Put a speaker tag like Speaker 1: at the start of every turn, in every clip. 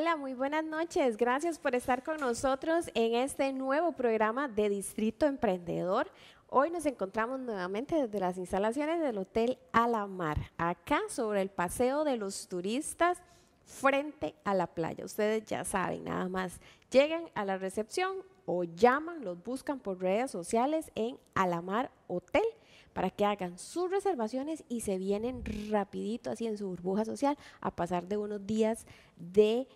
Speaker 1: Hola, muy buenas noches. Gracias por estar con nosotros en este nuevo programa de Distrito Emprendedor. Hoy nos encontramos nuevamente desde las instalaciones del Hotel Alamar, acá sobre el paseo de los turistas frente a la playa. Ustedes ya saben, nada más llegan a la recepción o llaman, los buscan por redes sociales en Alamar Hotel para que hagan sus reservaciones y se vienen rapidito así en su burbuja social a pasar de unos días de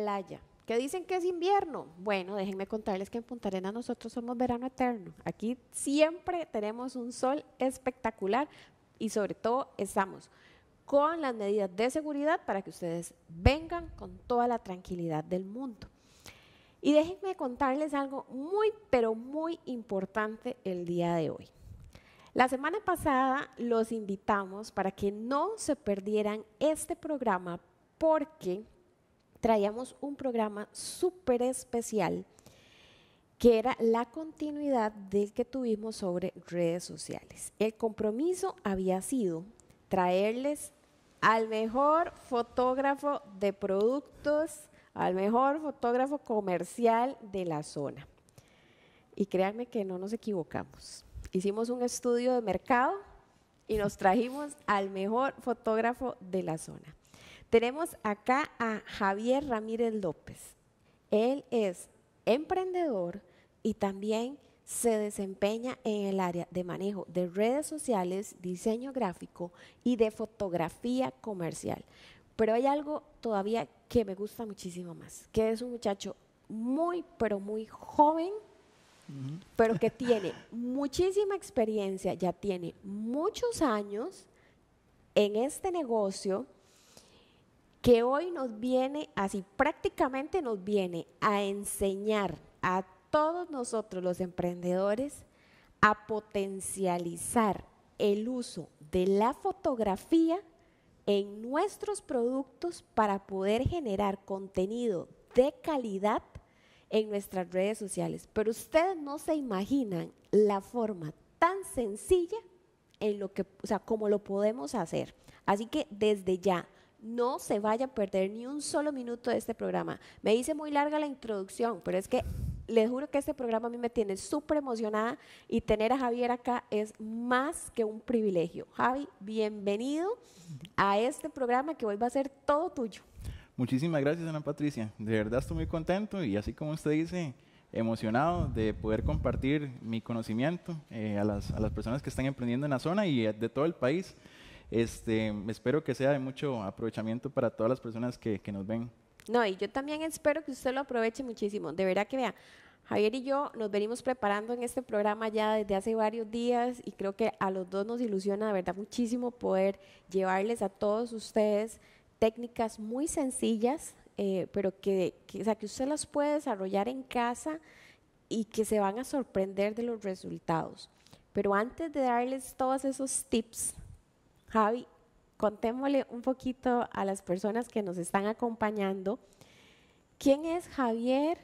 Speaker 1: playa. ¿Qué dicen que es invierno? Bueno, déjenme contarles que en Punta Arenas nosotros somos verano eterno. Aquí siempre tenemos un sol espectacular y sobre todo estamos con las medidas de seguridad para que ustedes vengan con toda la tranquilidad del mundo. Y déjenme contarles algo muy, pero muy importante el día de hoy. La semana pasada los invitamos para que no se perdieran este programa porque traíamos un programa súper especial que era la continuidad del que tuvimos sobre redes sociales. El compromiso había sido traerles al mejor fotógrafo de productos, al mejor fotógrafo comercial de la zona. Y créanme que no nos equivocamos. Hicimos un estudio de mercado y nos trajimos al mejor fotógrafo de la zona. Tenemos acá a Javier Ramírez López. Él es emprendedor y también se desempeña en el área de manejo de redes sociales, diseño gráfico y de fotografía comercial. Pero hay algo todavía que me gusta muchísimo más, que es un muchacho muy, pero muy joven, pero que tiene muchísima experiencia, ya tiene muchos años en este negocio que hoy nos viene, así prácticamente nos viene a enseñar a todos nosotros los emprendedores a potencializar el uso de la fotografía en nuestros productos para poder generar contenido de calidad en nuestras redes sociales. Pero ustedes no se imaginan la forma tan sencilla en lo que, o sea, como lo podemos hacer. Así que desde ya, no se vaya a perder ni un solo minuto de este programa. Me hice muy larga la introducción, pero es que les juro que este programa a mí me tiene súper emocionada y tener a Javier acá es más que un privilegio. Javi, bienvenido a este programa que hoy va a ser todo tuyo.
Speaker 2: Muchísimas gracias, Ana Patricia. De verdad estoy muy contento y así como usted dice, emocionado de poder compartir mi conocimiento eh, a, las, a las personas que están emprendiendo en la zona y de todo el país. Este, espero que sea de mucho aprovechamiento para todas las personas que, que nos ven.
Speaker 1: No, y yo también espero que usted lo aproveche muchísimo. De verdad que vea, Javier y yo nos venimos preparando en este programa ya desde hace varios días y creo que a los dos nos ilusiona de verdad muchísimo poder llevarles a todos ustedes técnicas muy sencillas, eh, pero que, sea, que usted las puede desarrollar en casa y que se van a sorprender de los resultados. Pero antes de darles todos esos tips, Javi, contémosle un poquito a las personas que nos están acompañando. ¿Quién es Javier?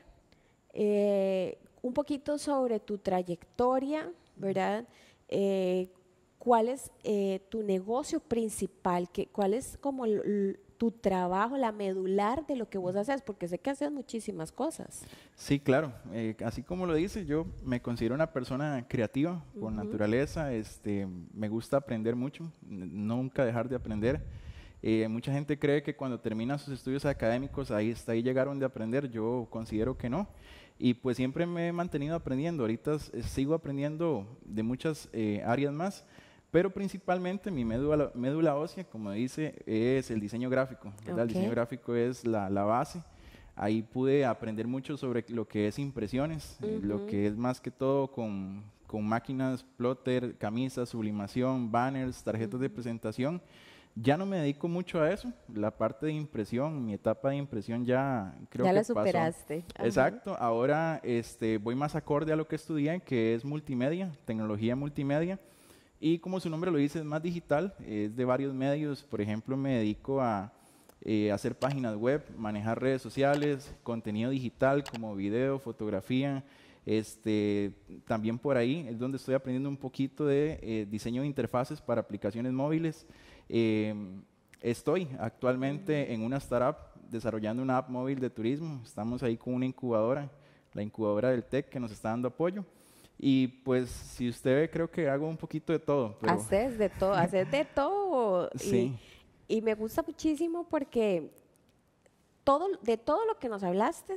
Speaker 1: Eh, un poquito sobre tu trayectoria, ¿verdad? Eh, ¿Cuál es eh, tu negocio principal? ¿Cuál es como tu trabajo, la medular de lo que vos haces, porque sé que haces muchísimas cosas.
Speaker 2: Sí, claro. Eh, así como lo dices, yo me considero una persona creativa por naturaleza. Este, me gusta aprender mucho, nunca dejar de aprender. Eh, mucha gente cree que cuando termina sus estudios académicos ahí está ahí llegaron de aprender. Yo considero que no. Y pues siempre me he mantenido aprendiendo. Ahorita eh, sigo aprendiendo de muchas áreas más pero principalmente mi médula, médula ósea, como dice, es el diseño gráfico. El diseño gráfico es la, la, base. Ahí pude aprender mucho sobre lo que es impresiones, lo que es más que todo con, con máquinas, plotter, camisas, sublimación, banners, tarjetas de presentación. Ya no me dedico mucho a eso, la parte de impresión, mi etapa de impresión ya creo ya que la superaste. Exacto, ahora este, voy más acorde a lo que estudié, que es multimedia, tecnología multimedia. Y como su nombre lo dice, es más digital, es de varios medios. Por ejemplo, me dedico a eh, hacer páginas web, manejar redes sociales, contenido digital como video, fotografía. Este, también por ahí es donde estoy aprendiendo un poquito de eh, diseño de interfaces para aplicaciones móviles. Eh, estoy actualmente en una startup desarrollando una app móvil de turismo. Estamos ahí con una incubadora, la incubadora del TEC, que nos está dando apoyo. Y pues si usted ve, creo que hago un poquito de todo. Haces
Speaker 1: de todo, haces de todo. Y, me gusta muchísimo porque todo, de todo lo que nos hablaste,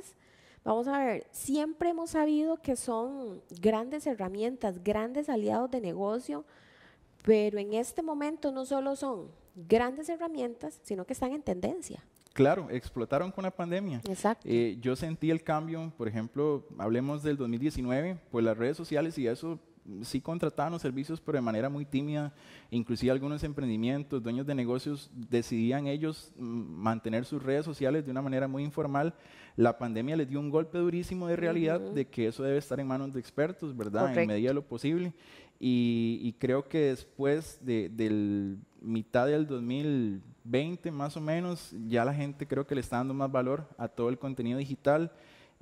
Speaker 1: vamos a ver, siempre hemos sabido que son grandes herramientas, grandes aliados de negocio, pero en este momento no solo son grandes herramientas, sino que están en tendencia.
Speaker 2: Claro, explotaron con la pandemia. Exacto. Eh, yo sentí el cambio, por ejemplo, hablemos del 2019, pues las redes sociales y eso sí contrataban los servicios, pero de manera muy tímida. Inclusive algunos emprendimientos, dueños de negocios, decidían ellos mantener sus redes sociales de una manera muy informal. La pandemia les dio un golpe durísimo de realidad de que eso debe estar en manos de expertos, ¿verdad? En medida de lo posible. Y, creo que después de, del mitad del 2000 20 más o menos, ya la gente creo que le está dando más valor a todo el contenido digital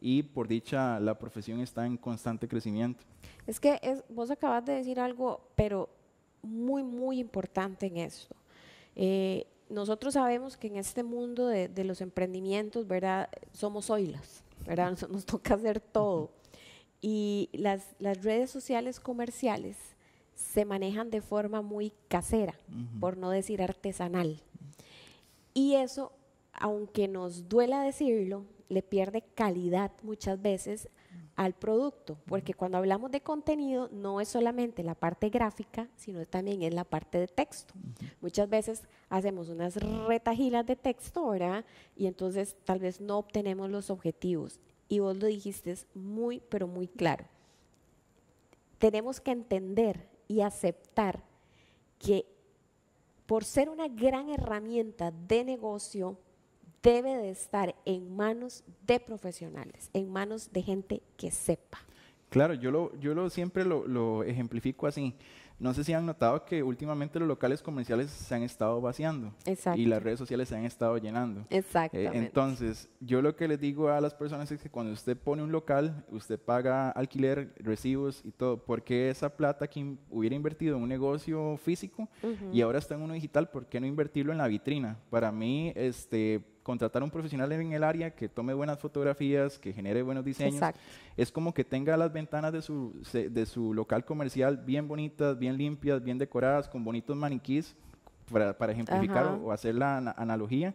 Speaker 2: y por dicha la profesión está en constante crecimiento.
Speaker 1: Es que vos acabas de decir algo, pero muy, muy importante en esto. Eh, nosotros sabemos que en este mundo de, los emprendimientos, ¿verdad? Somos oilas, ¿verdad? Nos, toca hacer todo. Y las, redes sociales comerciales se manejan de forma muy casera, por no decir artesanal. Y eso, aunque nos duela decirlo, le pierde calidad muchas veces al producto, porque cuando hablamos de contenido no es solamente la parte gráfica, sino también es la parte de texto. Muchas veces hacemos unas retajilas de texto, ¿verdad? Y entonces tal vez no obtenemos los objetivos. Y vos lo dijiste muy, pero muy claro. Tenemos que entender y aceptar que por ser una gran herramienta de negocio, debe de estar en manos de profesionales, en manos de gente que
Speaker 2: sepa. Claro, yo lo, yo lo siempre lo, lo ejemplifico así. No sé si han notado que últimamente los locales comerciales se han estado vaciando Exacto. y las redes sociales se han estado llenando. Eh, Exacto. entonces, yo lo que les digo a las personas es que cuando usted pone un local, usted paga alquiler, recibos y todo, porque esa plata que hubiera invertido en un negocio físico y ahora está en uno digital, ¿por qué no invertirlo en la vitrina? Para mí, este contratar a un profesional en el área que tome buenas fotografías, que genere buenos diseños. Es como que tenga las ventanas de su, de su local comercial bien bonitas, bien limpias, bien decoradas, con bonitos maniquís, para, para ejemplificar o, hacer la analogía.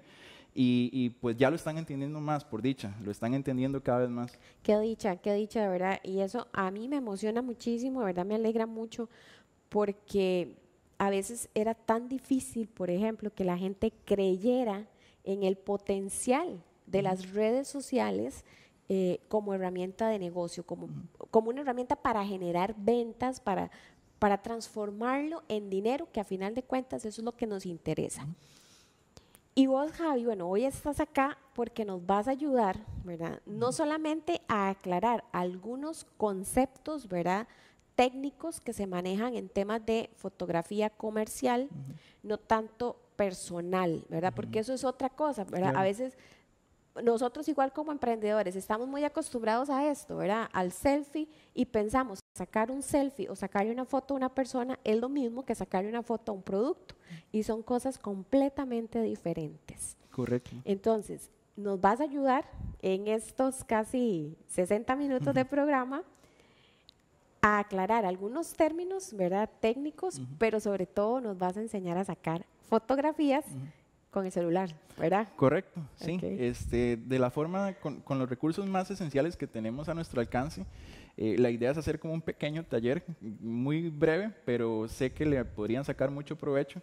Speaker 2: Y, y, pues ya lo están entendiendo más, por dicha, lo están entendiendo cada vez más.
Speaker 1: Qué dicha, qué dicha, de verdad. Y eso a mí me emociona muchísimo, de verdad me alegra mucho, porque a veces era tan difícil, por ejemplo, que la gente creyera en el potencial de las redes sociales eh, como herramienta de negocio, como, como una herramienta para generar ventas, para, para transformarlo en dinero, que a final de cuentas eso es lo que nos interesa. Y vos, Javi, bueno, hoy estás acá porque nos vas a ayudar, ¿verdad? No solamente a aclarar algunos conceptos, ¿verdad? Técnicos que se manejan en temas de fotografía comercial, no tanto personal, ¿verdad? Porque eso es otra cosa, ¿verdad? A veces nosotros igual como emprendedores estamos muy acostumbrados a esto, ¿verdad? Al selfie y pensamos sacar un selfie o sacarle una foto a una persona es lo mismo que sacarle una foto a un producto y son cosas completamente diferentes. Correcto. Entonces, nos vas a ayudar en estos casi 60 minutos de programa a aclarar algunos términos, ¿verdad? Técnicos, pero sobre todo nos vas a enseñar a sacar fotografías. Con el celular, ¿verdad?
Speaker 2: Correcto, sí. Este, de la forma, con, los recursos más esenciales que tenemos a nuestro alcance, eh, la idea es hacer como un pequeño taller, muy breve, pero sé que le podrían sacar mucho provecho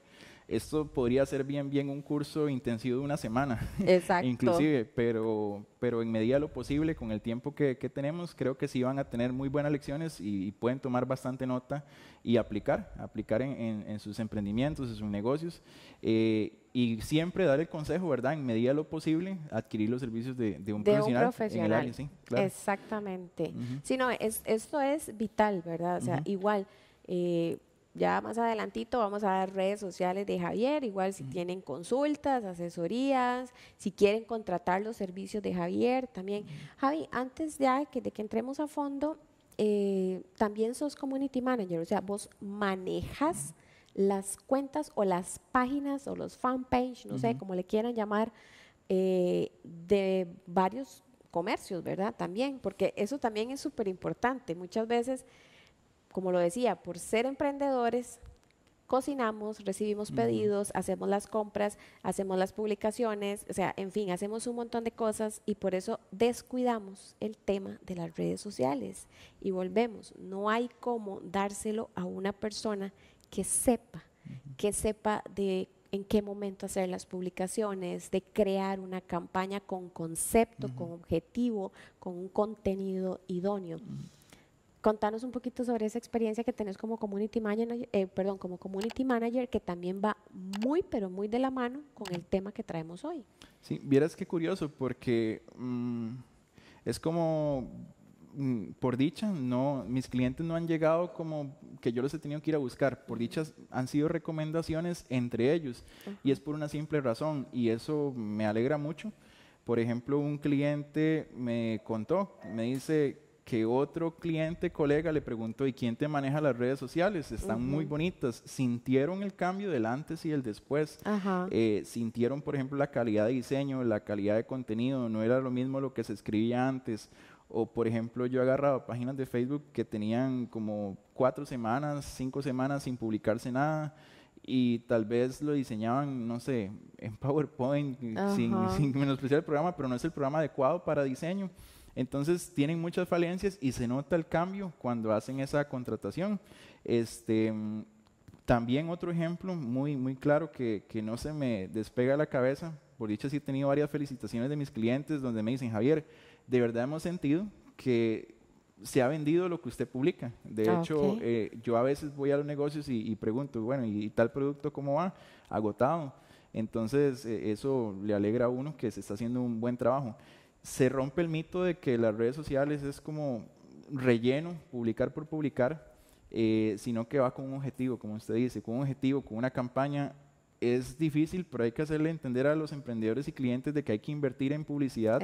Speaker 2: esto podría ser bien, bien un curso intensivo de una semana,
Speaker 1: Exacto. inclusive,
Speaker 2: pero, pero en medida de lo posible, con el tiempo que, que, tenemos, creo que sí van a tener muy buenas lecciones y, pueden tomar bastante nota y aplicar, aplicar en, en, sus emprendimientos, en sus negocios. Eh, y siempre dar el consejo, ¿verdad? En medida de lo posible, adquirir los servicios de, de, un, de profesional un profesional. sí, Exactamente.
Speaker 1: Sí, no, es, esto es vital, ¿verdad? O sea, igual. Eh, ya más adelantito vamos a dar redes sociales de Javier, igual si tienen consultas, asesorías, si quieren contratar los servicios de Javier también. Javi, antes ya de que entremos a fondo, eh, también sos community manager, o sea, vos manejas las cuentas o las páginas o los fanpage, no sé, como le quieran llamar, eh, de varios comercios, ¿verdad? También, porque eso también es súper importante. Muchas veces como lo decía, por ser emprendedores, cocinamos, recibimos pedidos, hacemos las compras, hacemos las publicaciones, o sea, en fin, hacemos un montón de cosas y por eso descuidamos el tema de las redes sociales. Y volvemos, no hay cómo dárselo a una persona que sepa, que sepa de en qué momento hacer las publicaciones, de crear una campaña con concepto, con objetivo, con un contenido idóneo. Contanos un poquito sobre esa experiencia que tenés como community manager, eh, perdón, como community manager que también va muy pero muy de la mano con el tema que traemos hoy.
Speaker 2: Sí, vieras qué curioso porque mm, es como mm, por dicha, no, mis clientes no han llegado como que yo los he tenido que ir a buscar. Por dichas han sido recomendaciones entre ellos y es por una simple razón y eso me alegra mucho. Por ejemplo, un cliente me contó, me dice, que otro cliente, colega le preguntó, ¿y quién te maneja las redes sociales? Están muy bonitas. ¿Sintieron el cambio del antes y el después? Eh, ¿Sintieron, por ejemplo, la calidad de diseño, la calidad de contenido? ¿No era lo mismo lo que se escribía antes? O, por ejemplo, yo agarraba páginas de Facebook que tenían como cuatro semanas, cinco semanas sin publicarse nada y tal vez lo diseñaban, no sé, en PowerPoint, sin, sin menospreciar el programa, pero no es el programa adecuado para diseño. Entonces tienen muchas falencias y se nota el cambio cuando hacen esa contratación. Este, también otro ejemplo muy, muy claro que, no se me despega la cabeza, por dicho sí he tenido varias felicitaciones de mis clientes donde me dicen, Javier, de verdad hemos sentido que se ha vendido lo que usted publica. De ah, hecho, eh, yo a veces voy a los negocios y, y pregunto, bueno, ¿y, tal producto cómo va? Agotado. Entonces, eh, eso le alegra a uno que se está haciendo un buen trabajo se rompe el mito de que las redes sociales es como relleno, publicar por publicar, eh, sino que va con un objetivo, como usted dice, con un objetivo, con una campaña. Es difícil, pero hay que hacerle entender a los emprendedores y clientes de que hay que invertir en publicidad,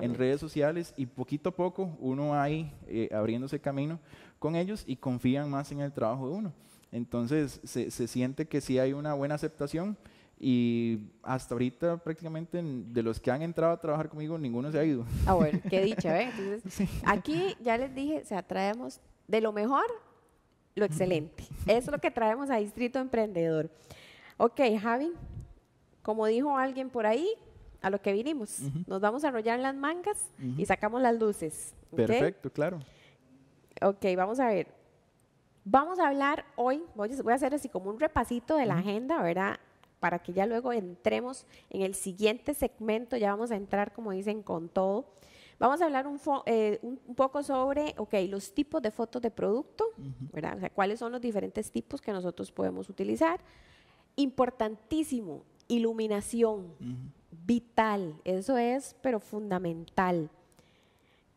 Speaker 2: en redes sociales y poquito a poco uno va ahí eh, abriéndose camino con ellos y confían más en el trabajo de uno. Entonces se, se siente que sí hay una buena aceptación y hasta ahorita prácticamente de los que han entrado a trabajar conmigo, ninguno se ha ido. Ah,
Speaker 1: bueno, qué dicha, ¿eh? aquí ya les dije, se atraemos de lo mejor, lo excelente. es lo que traemos a Distrito Emprendedor. Ok, Javi, como dijo alguien por ahí, a lo que vinimos. Nos vamos a arrollar las mangas y sacamos las luces. Perfecto, claro. Ok, vamos a ver. Vamos a hablar hoy, voy a hacer así como un repasito de la agenda, ¿verdad? para que ya luego entremos en el siguiente segmento, ya vamos a entrar, como dicen, con todo. Vamos a hablar un, eh, poco sobre, ok, los tipos de fotos de producto, ¿verdad? O sea, cuáles son los diferentes tipos que nosotros podemos utilizar. Importantísimo, iluminación, vital, eso es, pero fundamental.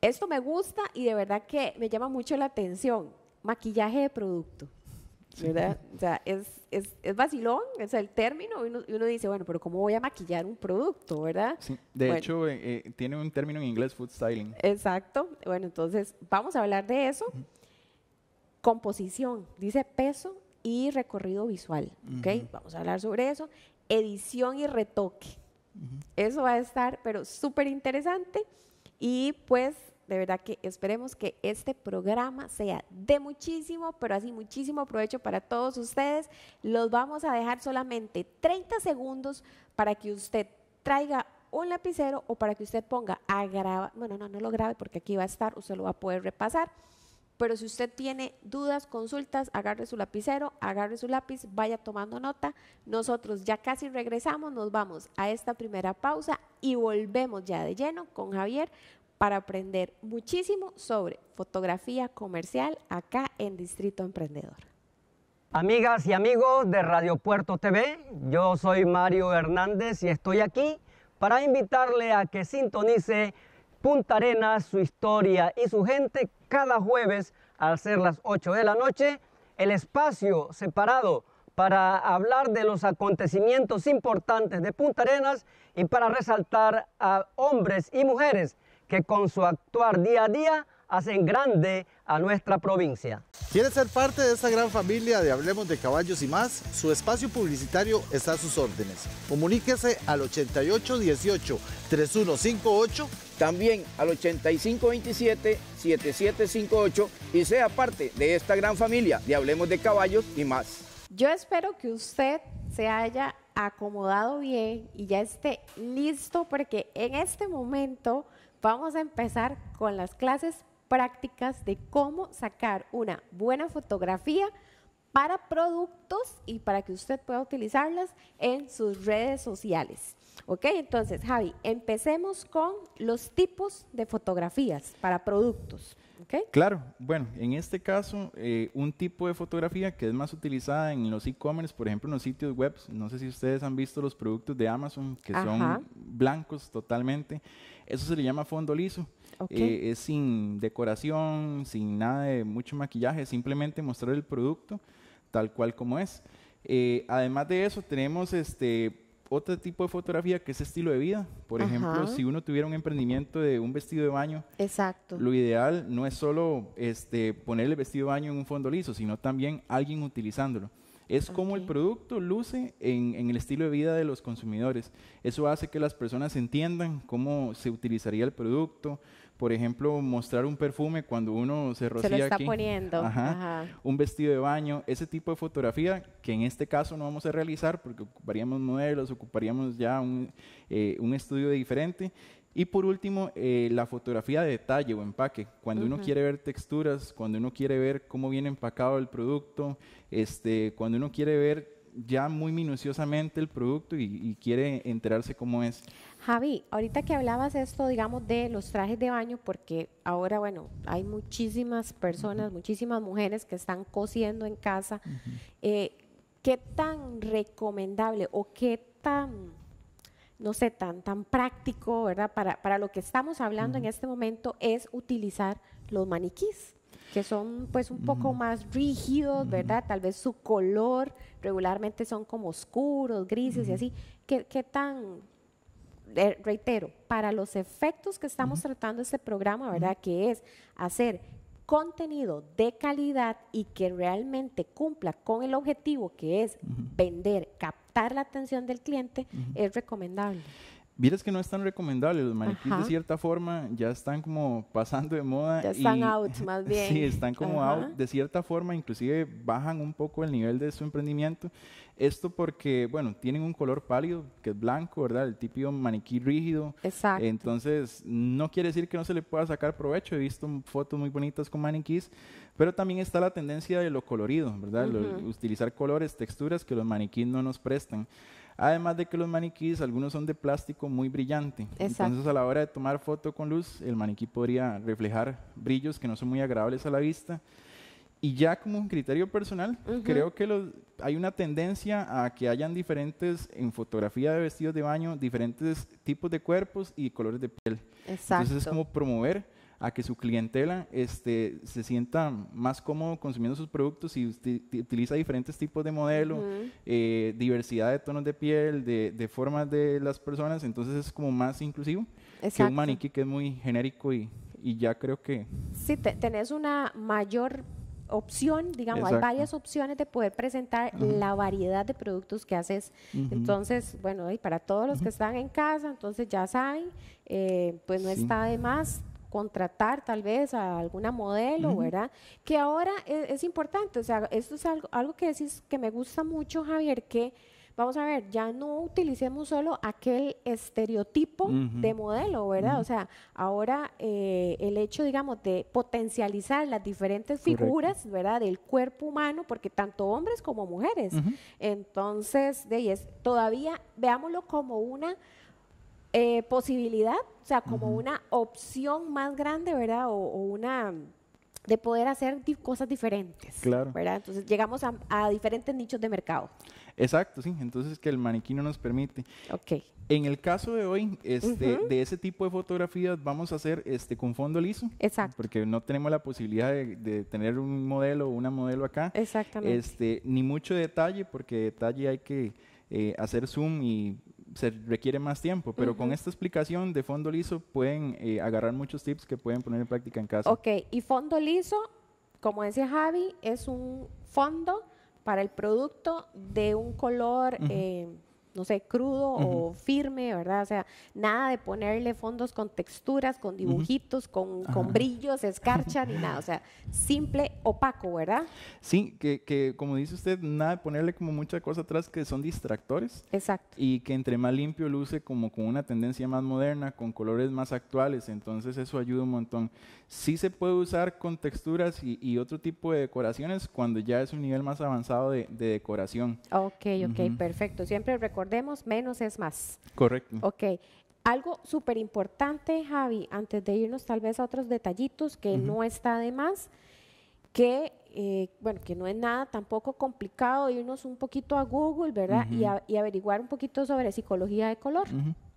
Speaker 1: Esto me gusta y de verdad que me llama mucho la atención, maquillaje de producto. ¿verdad? O sea, es, es, es vacilón, es el término, y uno, uno, dice, bueno, pero ¿cómo voy a maquillar un producto, verdad?
Speaker 2: Sí, de hecho, eh, eh, tiene un término en inglés, food styling.
Speaker 1: Exacto, bueno, entonces vamos a hablar de eso. Composición, dice peso y recorrido visual, ¿ok? Vamos a hablar sobre eso. Edición y retoque. Eso va a estar, pero súper interesante. Y pues de verdad que esperemos que este programa sea de muchísimo, pero así muchísimo provecho para todos ustedes. Los vamos a dejar solamente 30 segundos para que usted traiga un lapicero o para que usted ponga a grabar, bueno, no, no lo grabe porque aquí va a estar, usted lo va a poder repasar. Pero si usted tiene dudas, consultas, agarre su lapicero, agarre su lápiz, vaya tomando nota. Nosotros ya casi regresamos, nos vamos a esta primera pausa y volvemos ya de lleno con Javier para aprender muchísimo sobre fotografía comercial acá en Distrito Emprendedor.
Speaker 3: Amigas y amigos de Radio Puerto TV, yo soy Mario Hernández y estoy aquí para invitarle a que sintonice Punta Arenas, su historia y su gente cada jueves al ser las 8 de la noche, el espacio separado para hablar de los acontecimientos importantes de Punta Arenas y para resaltar a hombres y mujeres que con su actuar día a día hacen grande a nuestra provincia.
Speaker 2: ¿Quieres ser parte de esta gran familia de Hablemos de Caballos y más? Su espacio publicitario está a sus órdenes. Comuníquese al 8818-3158, también al 8527-7758 y sea parte de esta gran familia de Hablemos de Caballos y más.
Speaker 1: Yo espero que usted se haya acomodado bien y ya esté listo porque en este momento Vamos a empezar con las clases prácticas de cómo sacar una buena fotografía para productos y para que usted pueda utilizarlas en sus redes sociales. Ok, entonces Javi, empecemos con los tipos de fotografías para productos. Okay.
Speaker 2: Claro, bueno, en este caso, eh, un tipo de fotografía que es más utilizada en los e-commerce, por ejemplo, en los sitios web, no sé si ustedes han visto los productos de Amazon que son blancos totalmente. Eso se le llama fondo liso. Eh, es sin decoración, sin nada de mucho maquillaje, simplemente mostrar el producto tal cual como es. Eh, además de eso, tenemos este otro tipo de fotografía que es estilo de vida. Por ejemplo, si uno tuviera un emprendimiento de un vestido de baño, Exacto. lo ideal no es solo este, ponerle el vestido de baño en un fondo liso, sino también alguien utilizándolo es como el producto luce en, el estilo de vida de los consumidores. Eso hace que las personas entiendan cómo se utilizaría el producto. Por ejemplo, mostrar un perfume cuando uno se rocía. Se lo está poniendo. Ajá. Un vestido de baño, ese tipo de fotografía que en este caso no vamos a realizar porque ocuparíamos modelos, ocuparíamos ya un, eh, un estudio diferente y por último, eh, la fotografía de detalle o empaque. Cuando uno quiere ver texturas, cuando uno quiere ver cómo viene empacado el producto, este, cuando uno quiere ver ya muy minuciosamente el producto y, quiere enterarse cómo es.
Speaker 1: Javi, ahorita que hablabas esto, digamos, de los trajes de baño, porque ahora, bueno, hay muchísimas personas, muchísimas mujeres que están cosiendo en casa. Eh, ¿Qué tan recomendable o qué tan no sé, tan, tan práctico, ¿verdad? Para, para lo que estamos hablando en este momento es utilizar los maniquís, que son pues un poco más rígidos, ¿verdad? Tal vez su color regularmente son como oscuros, grises y así. ¿Qué, tan eh, reitero, para los efectos que estamos tratando este programa, ¿verdad? Que es hacer contenido de calidad y que realmente cumpla con el objetivo que es vender, capital la atención del cliente, es recomendable.
Speaker 2: Vieras que no es tan recomendable, los maniquís de cierta forma ya están como pasando de moda. Ya están out, más bien. Sí, están como out de cierta forma, inclusive bajan un poco el nivel de su emprendimiento. Esto porque, bueno, tienen un color pálido, que es blanco, ¿verdad? El típico maniquí rígido. Exacto. Entonces, no quiere decir que no se le pueda sacar provecho. He visto fotos muy bonitas con maniquís, pero también está la tendencia de lo colorido, ¿verdad? utilizar colores, texturas que los maniquís no nos prestan. Además de que los maniquíes, algunos son de plástico muy brillante. Entonces a la hora de tomar foto con luz, el maniquí podría reflejar brillos que no son muy agradables a la vista. Y ya como un criterio personal, creo que hay una tendencia a que hayan diferentes, en fotografía de vestidos de baño, diferentes tipos de cuerpos y colores de piel. Exacto. Entonces es como promover a que su clientela este, se sienta más cómodo consumiendo sus productos y utiliza diferentes tipos de modelo, eh, diversidad de tonos de piel, de, de, formas de las personas, entonces es como más inclusivo que un maniquí que es muy genérico y, y ya creo que...
Speaker 1: Sí, tenés una mayor opción, digamos, hay varias opciones de poder presentar la variedad de productos que haces. Entonces, bueno, y para todos los que están en casa, entonces ya saben, eh, pues no está de más contratar tal vez a alguna modelo, ¿verdad? Que ahora e, es, importante, o sea, esto es algo, algo que decís que me gusta mucho, Javier, que vamos a ver, ya no utilicemos solo aquel estereotipo de modelo, ¿verdad? O sea, ahora eh, el hecho, digamos, de potencializar las diferentes figuras, ¿verdad? Del cuerpo humano, porque tanto hombres como mujeres. Entonces, de todavía veámoslo como una eh, posibilidad, o sea, como una opción más grande, ¿verdad? O, una de poder hacer cosas diferentes. Claro. ¿Verdad? Entonces llegamos a, diferentes nichos de mercado.
Speaker 2: Exacto, sí. Entonces que el maniquí no nos permite. Ok. En el caso de hoy, este, de ese tipo de fotografías vamos a hacer este, con fondo liso. Exacto. Porque no tenemos la posibilidad de, tener un modelo o una modelo acá. Exactamente. Este, ni mucho detalle, porque detalle hay que eh, hacer zoom y se requiere más tiempo, pero con esta explicación de fondo liso pueden eh, agarrar muchos tips que pueden poner en práctica en casa. Ok,
Speaker 1: y fondo liso, como decía Javi, es un fondo para el producto de un color no sé, crudo o firme, ¿verdad? O sea, nada de ponerle fondos con texturas, con dibujitos, con, brillos, escarcha, ni nada. O sea, simple, opaco,
Speaker 2: ¿verdad? Sí, que, como dice usted, nada de ponerle como mucha cosa atrás que son distractores. Exacto. Y que entre más limpio luce como con una tendencia más moderna, con colores más actuales. Entonces eso ayuda un montón. Sí se puede usar con texturas y, otro tipo de decoraciones cuando ya es un nivel más avanzado de, decoración.
Speaker 1: Ok, ok, perfecto. Siempre recuerdo recordemos, menos es más. Correcto. Ok. Algo súper importante, Javi, antes de irnos tal vez a otros detallitos que no está de más, que, eh, bueno, que no es nada tampoco complicado irnos un poquito a Google, ¿verdad? y, averiguar un poquito sobre psicología de color,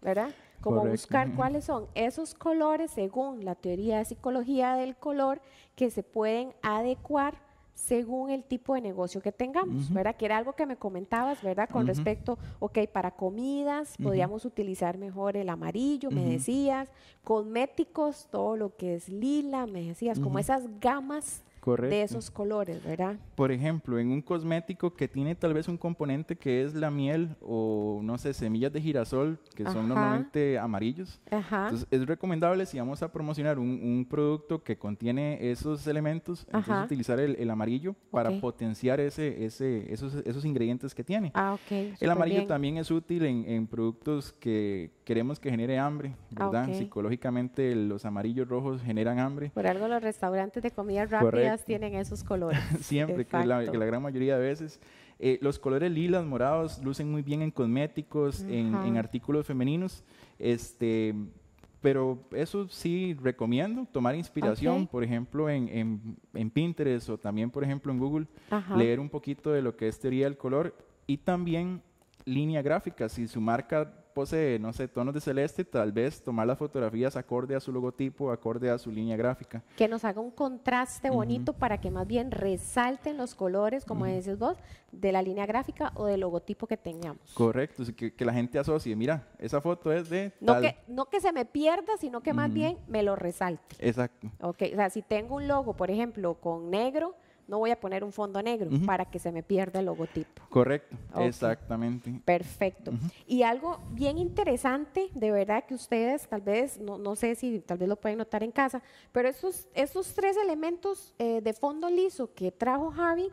Speaker 1: ¿verdad? Como buscar cuáles son esos colores, según la teoría de psicología del color, que se pueden adecuar según el tipo de negocio que tengamos, ¿verdad? Que era algo que me comentabas, ¿verdad? Con respecto, ok, para comidas podíamos utilizar mejor el amarillo, me decías, cosméticos, todo lo que es lila, me decías, como esas gamas de esos colores, ¿verdad?
Speaker 2: Por ejemplo, en un cosmético que tiene tal vez un componente que es la miel o, no sé, semillas de girasol, que son normalmente amarillos. Entonces, es recomendable si vamos a promocionar un, producto que contiene esos elementos, utilizar el, amarillo para potenciar ese, ese, esos, esos ingredientes que tiene. Ah, ok. El amarillo también es útil en productos que queremos que genere hambre, ah, ¿verdad? Psicológicamente los amarillos rojos generan hambre. Por
Speaker 1: algo los restaurantes de comida rápidas tienen esos colores.
Speaker 2: Siempre, que la, gran mayoría de veces. Eh, los colores lilas, morados, lucen muy bien en cosméticos, en, artículos femeninos. Este, pero eso sí recomiendo, tomar inspiración, por ejemplo, en, Pinterest o también, por ejemplo, en Google, leer un poquito de lo que es teoría del color y también línea gráfica. Si su marca pose no sé, tonos de celeste, tal vez tomar las fotografías acorde a su logotipo, acorde a su línea gráfica.
Speaker 1: Que nos haga un contraste bonito para que más bien resalten los colores, como decís vos, de la línea gráfica o del logotipo que tengamos.
Speaker 2: Correcto, que, la gente asocie, mira, esa foto es de... No, que,
Speaker 1: no que se me pierda, sino que más bien me lo resalte. Exacto. Ok, o sea, si tengo un logo, por ejemplo, con negro, no voy a poner un fondo negro para que se me pierda el logotipo.
Speaker 2: Correcto, exactamente. Perfecto.
Speaker 1: Y algo bien interesante, de verdad que ustedes tal vez, no, sé si tal vez lo pueden notar en casa, pero esos, esos tres elementos eh, de fondo liso que trajo Javi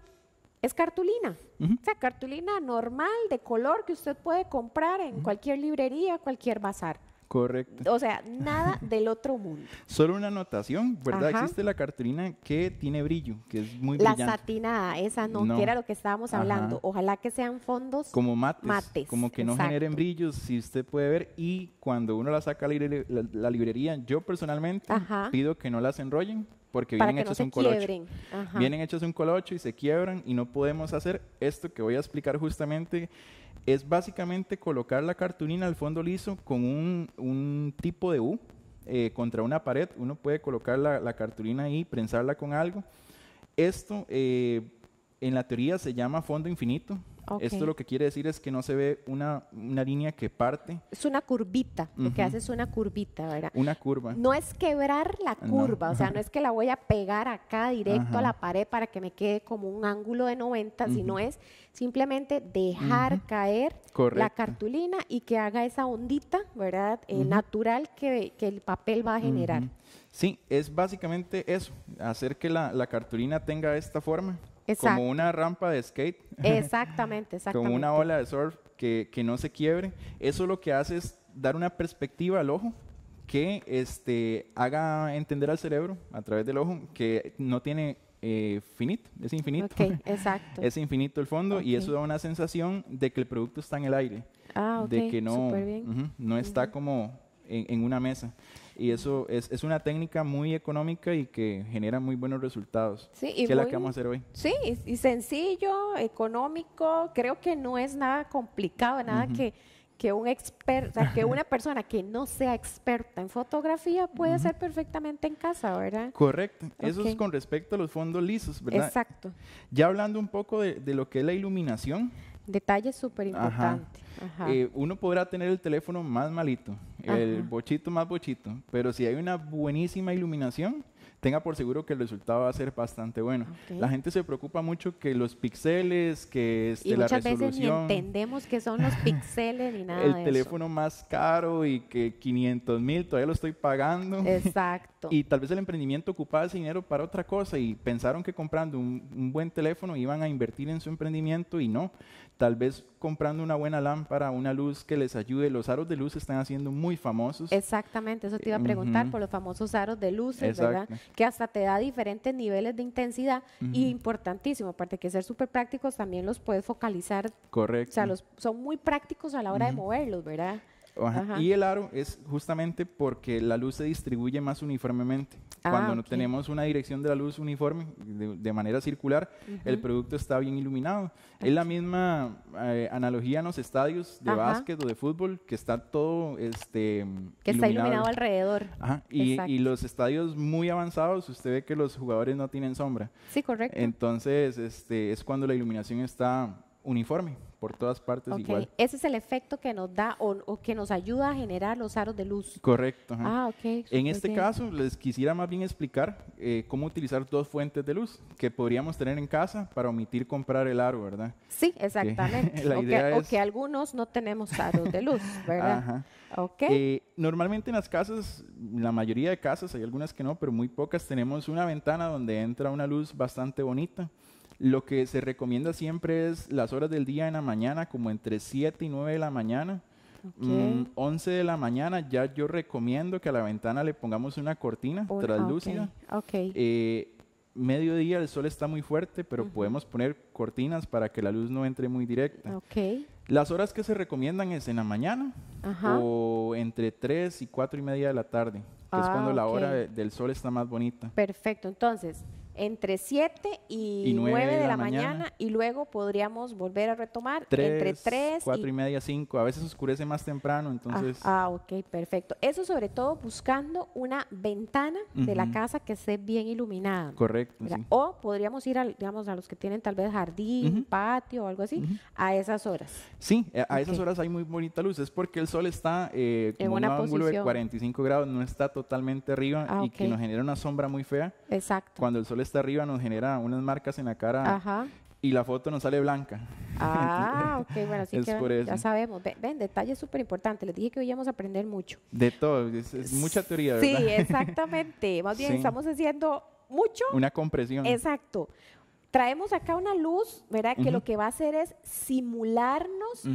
Speaker 1: es cartulina. O sea, cartulina normal, de color que usted puede comprar en cualquier librería, cualquier bazar.
Speaker 2: Correcto.
Speaker 1: O sea, nada del otro mundo.
Speaker 2: Solo una anotación, ¿verdad? Existe la cartulina que tiene brillo, que es muy la La
Speaker 1: satinada, esa no, que era lo que estábamos hablando. Ojalá que sean fondos
Speaker 2: como mates, como que no generen brillos, si usted puede ver. Y cuando uno la saca a la, librería, yo personalmente pido que no las enrollen porque vienen hechos un colocho. Vienen hechos un colocho y se quiebran y no podemos hacer esto que voy a explicar justamente. Es básicamente colocar la cartulina al fondo liso con un, un tipo de U eh, contra una pared. Uno puede colocar la, la cartulina ahí, prensarla con algo. Esto eh, en la teoría se llama fondo infinito. Esto lo que quiere decir es que no se ve una, línea que parte. Es una curvita, lo que hace es
Speaker 1: una curvita,
Speaker 2: ¿verdad? Una curva.
Speaker 1: No es quebrar la curva, o sea, no es que la voy a pegar acá directo a la pared para que me quede como un ángulo de 90, sino es simplemente dejar caer la cartulina y que haga esa ondita, ¿verdad? Eh, natural que, el papel va a generar.
Speaker 2: Sí, es básicamente eso, hacer que la, la cartulina tenga esta forma como una rampa de skate.
Speaker 1: Exactamente, exactamente. como una
Speaker 2: ola de surf que, no se quiebre. Eso lo que hace es dar una perspectiva al ojo que este, haga entender al cerebro a través del ojo que no tiene eh, finito, es infinito. Okay,
Speaker 1: exacto. es
Speaker 2: infinito el fondo y eso da una sensación de que el producto está en el aire.
Speaker 1: Ah, de que no,
Speaker 2: no está como en, una mesa y eso es, es, una técnica muy económica y que genera muy buenos resultados. Sí, y es la que vamos a hacer hoy.
Speaker 1: Sí, y, sencillo, económico, creo que no es nada complicado, nada que, que un experto, que una persona que no sea experta en fotografía puede hacer perfectamente en casa, ¿verdad?
Speaker 2: Correcto. Eso es con respecto a los fondos lisos, ¿verdad? Exacto. Ya hablando un poco de, de lo que es la iluminación.
Speaker 1: Detalle súper importante.
Speaker 3: Eh,
Speaker 2: uno podrá tener el teléfono más malito, el bochito más bochito, pero si hay una buenísima iluminación, tenga por seguro que el resultado va a ser bastante bueno. La gente se preocupa mucho que los píxeles, que este, la resolución. Muchas veces ni
Speaker 1: entendemos que son los píxeles ni nada. El teléfono
Speaker 2: más caro y que 500 mil todavía lo estoy pagando.
Speaker 1: Exacto. y
Speaker 2: tal vez el emprendimiento ocupaba ese dinero para otra cosa y pensaron que comprando un, un buen teléfono iban a invertir en su emprendimiento y no tal vez comprando una buena lámpara, una luz que les ayude. Los aros de luz están haciendo muy famosos.
Speaker 1: Exactamente, eso te iba a preguntar por los famosos aros de luces, ¿verdad? Que hasta te da diferentes niveles de intensidad y importantísimo, aparte que ser súper prácticos, también los puedes focalizar.
Speaker 2: Correcto. O sea, los,
Speaker 1: son muy prácticos a la hora de moverlos, ¿verdad? Y
Speaker 2: el aro es justamente porque la luz se distribuye más uniformemente. Cuando ah, no tenemos una dirección de la luz uniforme, de, manera circular, el producto está bien iluminado. Es la misma eh, analogía en los estadios de básquet o de fútbol, que está todo este, Que está iluminado alrededor. Ajá. Y, y, los estadios muy avanzados, usted ve que los jugadores no tienen sombra. Sí, correcto. Entonces, este, es cuando la iluminación está uniforme por todas partes igual.
Speaker 1: Ese es el efecto que nos da o, que nos ayuda a generar los aros de luz.
Speaker 2: Correcto. Ah,
Speaker 1: ok. En este caso
Speaker 2: les quisiera más bien explicar eh, cómo utilizar dos fuentes de luz que podríamos tener en casa para omitir comprar el aro, ¿verdad?
Speaker 1: Sí, exactamente. la idea es... o que algunos no tenemos aros de luz, ¿verdad? Okay. Eh,
Speaker 2: normalmente en las casas, la mayoría de casas, hay algunas que no, pero muy pocas, tenemos una ventana donde entra una luz bastante bonita. Lo que se recomienda siempre es las horas del día en la mañana, como entre 7 y 9 de la mañana. 11 mm, de la mañana ya yo recomiendo que a la ventana le pongamos una cortina traslúcida ah, translúcida. Eh, mediodía el sol está muy fuerte, pero podemos poner cortinas para que la luz no entre muy directa. ok Las horas que se recomiendan es en la mañana o entre 3 y 4 y media de la tarde, que es ah, cuando la hora del sol está más bonita.
Speaker 1: Perfecto, entonces entre 7 y, 9, de, la, mañana. y luego podríamos volver a retomar entre 3 4 y,
Speaker 2: media, 5. A veces oscurece más temprano, entonces. Ah,
Speaker 1: ah, ok, perfecto. Eso sobre todo buscando una ventana de la casa que esté bien iluminada. Correcto. O podríamos ir a, digamos, a los que tienen tal vez jardín, patio o algo así, a esas horas.
Speaker 2: Sí, eh, a, esas horas hay muy bonita luz. Es porque el sol está eh, en un ángulo de 45 grados, no está totalmente arriba ah, y que nos genera una sombra muy fea. Exacto. Cuando el sol está arriba nos genera unas marcas en la cara y la foto nos sale blanca. Ah,
Speaker 1: ok, bueno, así que ya sabemos. Ven, detalle súper importante. Les dije que hoy íbamos a aprender mucho.
Speaker 2: De todo, es, mucha teoría, ¿verdad? Sí,
Speaker 1: exactamente. Más bien estamos haciendo mucho. Una compresión. Exacto traemos acá una luz, ¿verdad? Que lo que va a hacer es simularnos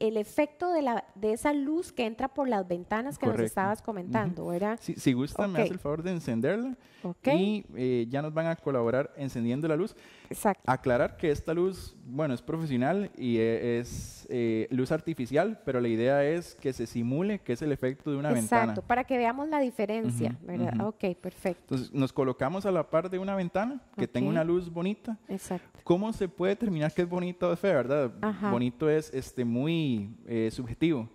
Speaker 1: el efecto de, la, de esa luz que entra por las ventanas que nos estabas comentando, ¿verdad? Si, gusta, me hace el
Speaker 2: favor de encenderla. Y eh, ya nos van a colaborar encendiendo la luz. Exacto. Aclarar que esta luz, bueno, es profesional y e, es eh, luz artificial, pero la idea es que se simule que es el efecto de una ventana. Exacto,
Speaker 1: para que veamos la diferencia, ¿verdad? Ok, perfecto.
Speaker 2: Entonces, nos colocamos a la par de una ventana que tenga una luz bonita. Exacto. ¿Cómo se puede determinar que es bonito o es verdad? Bonito es este, muy eh, subjetivo.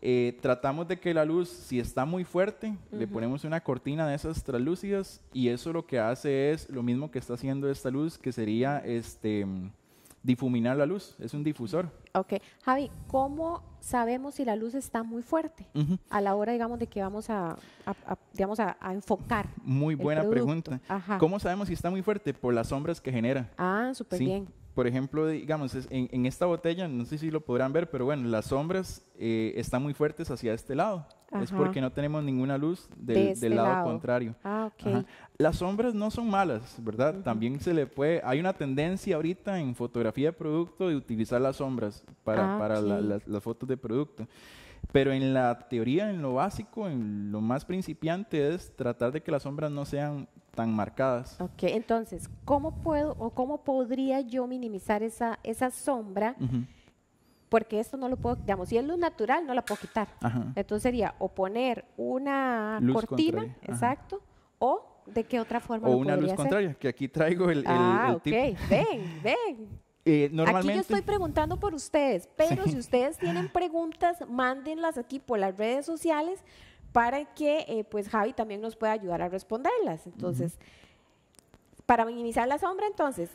Speaker 2: Eh, tratamos de que la luz, si está muy fuerte, le ponemos una cortina de esas translúcidas y eso lo que hace es lo mismo que está haciendo esta luz, que sería este difuminar la luz, es un difusor.
Speaker 1: Ok, Javi, ¿cómo sabemos si la luz está muy fuerte a la hora, digamos, de que vamos a, digamos, enfocar? Muy
Speaker 2: buena pregunta. ¿Cómo sabemos si está muy fuerte? Por las sombras que genera.
Speaker 1: Ah, súper bien
Speaker 2: por ejemplo, digamos, en, esta botella, no sé si lo podrán ver, pero bueno, las sombras eh, están muy fuertes hacia este lado. Es porque no tenemos ninguna luz este del, lado, contrario. Ah, las sombras no son malas, ¿verdad? También se le puede, hay una tendencia ahorita en fotografía de producto de utilizar las sombras para, ah, las fotos de producto. Pero en la teoría, en lo básico, en lo más principiante es tratar de que las sombras no sean tan marcadas. Ok,
Speaker 1: entonces, ¿cómo puedo o cómo podría yo minimizar esa, esa sombra? Porque esto no lo puedo, digamos, si es luz natural, no la puedo quitar. Entonces sería o poner una luz cortina, exacto, o de qué otra forma. O una luz contraria,
Speaker 2: que aquí traigo el... el ah, ok, ven,
Speaker 1: ven. normalmente...
Speaker 2: Eh, aquí yo estoy
Speaker 1: preguntando por ustedes, pero si ustedes tienen preguntas, mándenlas aquí por las redes sociales para que eh, pues Javi también nos pueda ayudar a responderlas. Entonces, para minimizar la sombra, entonces,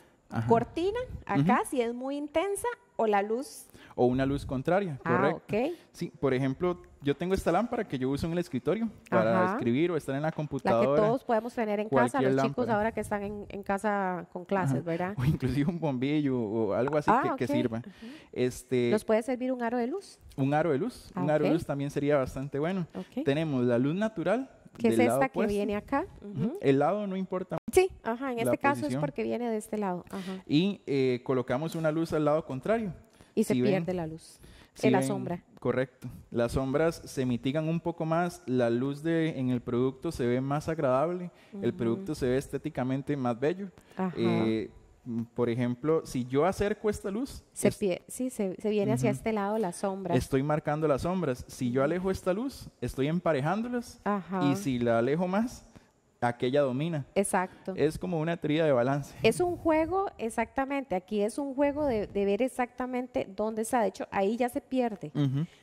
Speaker 1: cortina acá si es muy intensa o la luz.
Speaker 2: O una luz contraria, ah, correcto. Sí, por ejemplo, yo tengo esta lámpara que yo uso en el escritorio para escribir o estar en la computadora. La que todos
Speaker 1: podemos tener en casa, los chicos ahora que están en, casa con clases, ¿verdad? O
Speaker 2: inclusive un bombillo o algo así que, ah, sirva. Este, ¿Nos
Speaker 1: puede servir un aro de luz?
Speaker 2: Un aro de luz. Ah, un aro de luz también sería bastante bueno. Tenemos la luz natural. Que es esta que viene acá. El lado no importa. Sí,
Speaker 1: ajá, en este caso es porque viene de este lado.
Speaker 2: Y eh, colocamos una luz al lado contrario. Y se pierde la
Speaker 1: luz en la sombra.
Speaker 2: Correcto. Las sombras se mitigan un poco más, la luz de, en el producto se ve más agradable, el producto se ve estéticamente más bello. Eh, por ejemplo, si yo acerco esta luz... Se
Speaker 1: sí, se, viene hacia este lado la sombra Estoy
Speaker 2: marcando las sombras. Si yo alejo esta luz, estoy emparejándolas. Y si la alejo más, aquella domina. Exacto. Es como una tría de balance.
Speaker 1: Es un juego, exactamente, aquí es un juego de, ver exactamente dónde está. De hecho, ahí ya se pierde.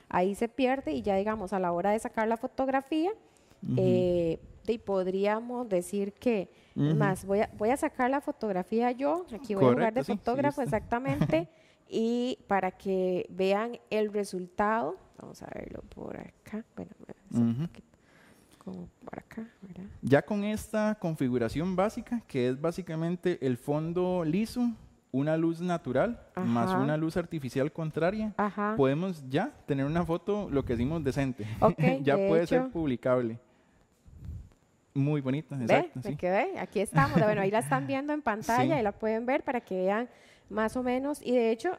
Speaker 1: Ahí se pierde y ya digamos, a la hora de sacar la fotografía, y eh, podríamos decir que, más, voy a, voy a sacar la fotografía yo, aquí voy a jugar de fotógrafo exactamente, y para que vean el resultado, vamos a verlo por acá, bueno, voy
Speaker 2: a un poquito acá, Ya con esta configuración básica, que es básicamente el fondo liso, una luz natural más una luz artificial contraria, podemos ya tener una foto, lo que decimos, decente. ya puede ser publicable. Muy bonita, exacto. Sí.
Speaker 1: Aquí estamos. Bueno, ahí la están viendo en pantalla y la pueden ver para que vean más o menos. Y de hecho,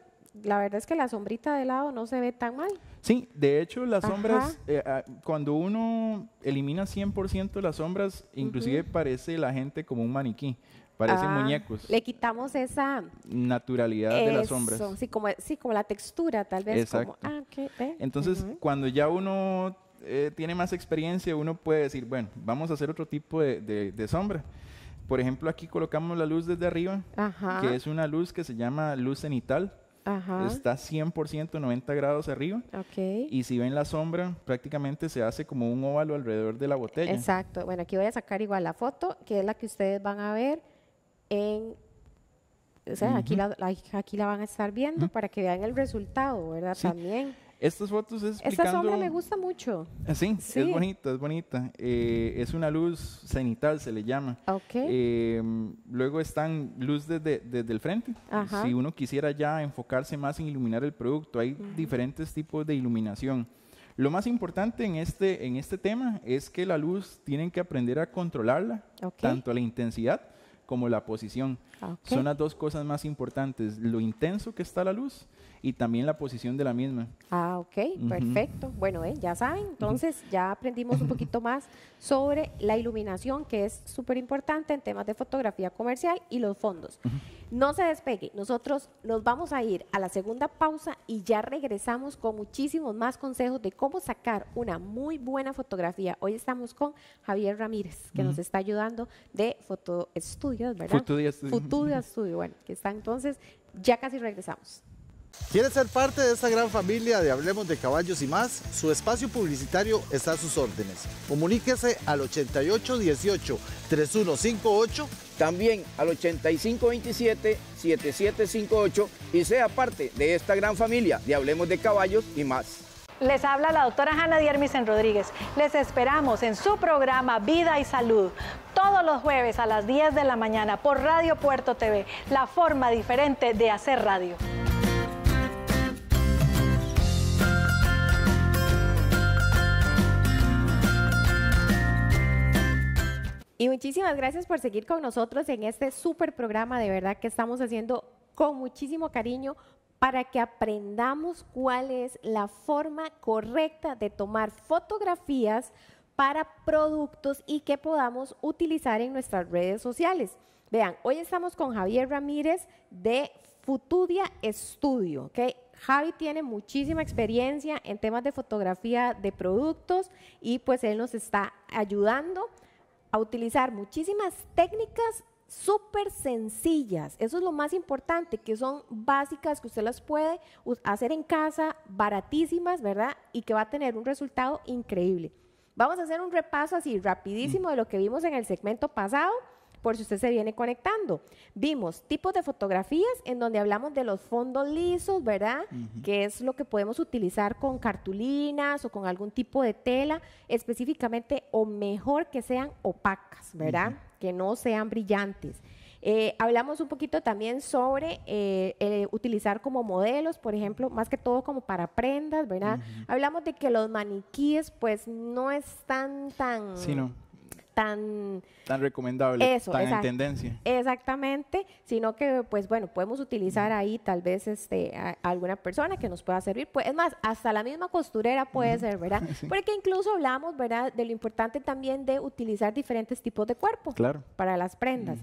Speaker 1: la verdad es que la sombrita de lado no se ve tan mal.
Speaker 2: Sí, de hecho las sombras, eh, ah, cuando uno elimina 100% las sombras, inclusive parece la gente como un maniquí. Parecen ah, muñecos.
Speaker 1: Le quitamos esa
Speaker 2: naturalidad de las sombras.
Speaker 1: Sí como, como la textura, tal vez. Exacto. Ah,
Speaker 2: Entonces, cuando ya uno eh, tiene más experiencia, uno puede decir, bueno, vamos a hacer otro tipo de, sombra. Por ejemplo, aquí colocamos la luz desde arriba, que es una luz que se llama luz cenital está 100% 90 grados arriba. Y si ven la sombra, prácticamente se hace como un óvalo alrededor de la botella. Exacto.
Speaker 1: Bueno, aquí voy a sacar igual la foto, que es la que ustedes van a ver en... O sea, aquí, la, aquí la van a estar viendo para que vean el resultado, ¿verdad? También.
Speaker 2: Estas fotos es Esta sombra me
Speaker 1: gusta mucho.
Speaker 2: Ah, sí, es bonita, es bonita. Eh, es una luz cenital, se le llama. Ok. Em, luego están luz desde, desde el frente. Si uno quisiera ya enfocarse más en iluminar el producto, hay diferentes tipos de iluminación. Lo más importante en este, en este tema es que la luz tienen que aprender a controlarla, tanto la intensidad como la posición. Ah, Son las dos cosas más importantes, lo intenso que está la luz y también la posición de la misma.
Speaker 1: Ah, ok, perfecto. Bueno, eh, ya saben, entonces ya aprendimos un poquito más sobre la iluminación, que es súper importante en temas de fotografía comercial y los fondos. No se despegue, nosotros nos vamos a ir a la segunda pausa y ya regresamos con muchísimos más consejos de cómo sacar una muy buena fotografía. Hoy estamos con Javier Ramírez, que nos está ayudando de Foto Estudios, ¿verdad? Futuria estudios. bueno, que está entonces, ya casi regresamos.
Speaker 2: ¿Quieres ser parte de esta gran familia de Hablemos de Caballos y más? Su espacio publicitario está a sus órdenes. Comuníquese al 8818-3158, también al 8527-7758 y sea parte de esta gran familia de Hablemos de Caballos y más.
Speaker 1: Les habla la doctora Hanna Diermisen Rodríguez. Les esperamos en su programa Vida y Salud, todos los jueves a las 10 de la mañana por Radio Puerto TV, la forma diferente de hacer radio. Y muchísimas gracias por seguir con nosotros en este súper programa, de verdad que estamos haciendo con muchísimo cariño para que aprendamos cuál es la forma correcta de tomar fotografías para productos y que podamos utilizar en nuestras redes sociales. Vean, hoy estamos con Javier Ramírez de Futudia Studio, Javi tiene muchísima experiencia en temas de fotografía de productos y pues él nos está ayudando a utilizar muchísimas técnicas súper sencillas. Eso es lo más importante, que son básicas, que usted las puede hacer en casa, baratísimas, ¿verdad? Y que va a tener un resultado increíble. Vamos a hacer un repaso así rapidísimo mm. de lo que vimos en el segmento pasado por si usted se viene conectando. Vimos tipos de fotografías en donde hablamos de los fondos lisos, ¿verdad? Que es lo que podemos utilizar con cartulinas o con algún tipo de tela específicamente o mejor que sean opacas, ¿verdad? Que no sean brillantes. Eh, hablamos un poquito también sobre eh, eh, utilizar como modelos, por ejemplo, más que todo como para prendas, ¿verdad? Hablamos de que los maniquíes pues no están tan... Sí, no tan...
Speaker 2: Tan recomendable, tan en tendencia.
Speaker 1: Exactamente, sino que, pues bueno, podemos utilizar ahí tal vez este, alguna persona que nos pueda servir. Pues, es más, hasta la misma costurera puede ser, ¿verdad? Porque incluso hablamos, ¿verdad?, de lo importante también de utilizar diferentes tipos de cuerpo para las prendas.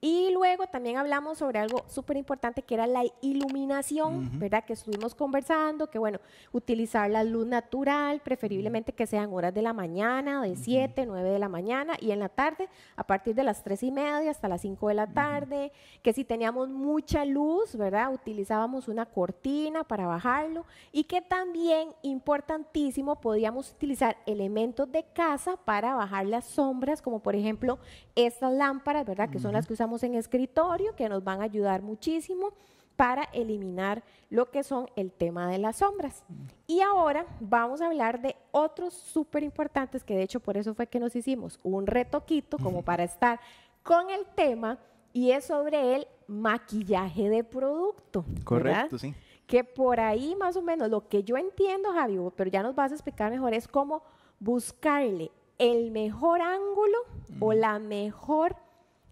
Speaker 1: Y luego también hablamos sobre algo súper importante que era la iluminación, ¿verdad? Que estuvimos conversando, que bueno, utilizar la luz natural, preferiblemente que sean horas de la mañana, de 7, 9 de la mañana y en la tarde, a partir de las 3 y media hasta las 5 de la tarde, que si teníamos mucha luz, ¿verdad? Utilizábamos una cortina para bajarlo y que también, importantísimo, podíamos utilizar elementos de casa para bajar las sombras, como por ejemplo estas lámparas, ¿verdad? Que son las que usamos en escritorio, que nos van a ayudar muchísimo para eliminar lo que son el tema de las sombras. Y ahora vamos a hablar de otros súper importantes, que de hecho por eso fue que nos hicimos un retoquito como para estar con el tema, y es sobre el maquillaje de producto. Correcto, sí. Que por ahí más o menos lo que yo entiendo, Javi, pero ya nos vas a explicar mejor, es cómo buscarle el mejor ángulo o la mejor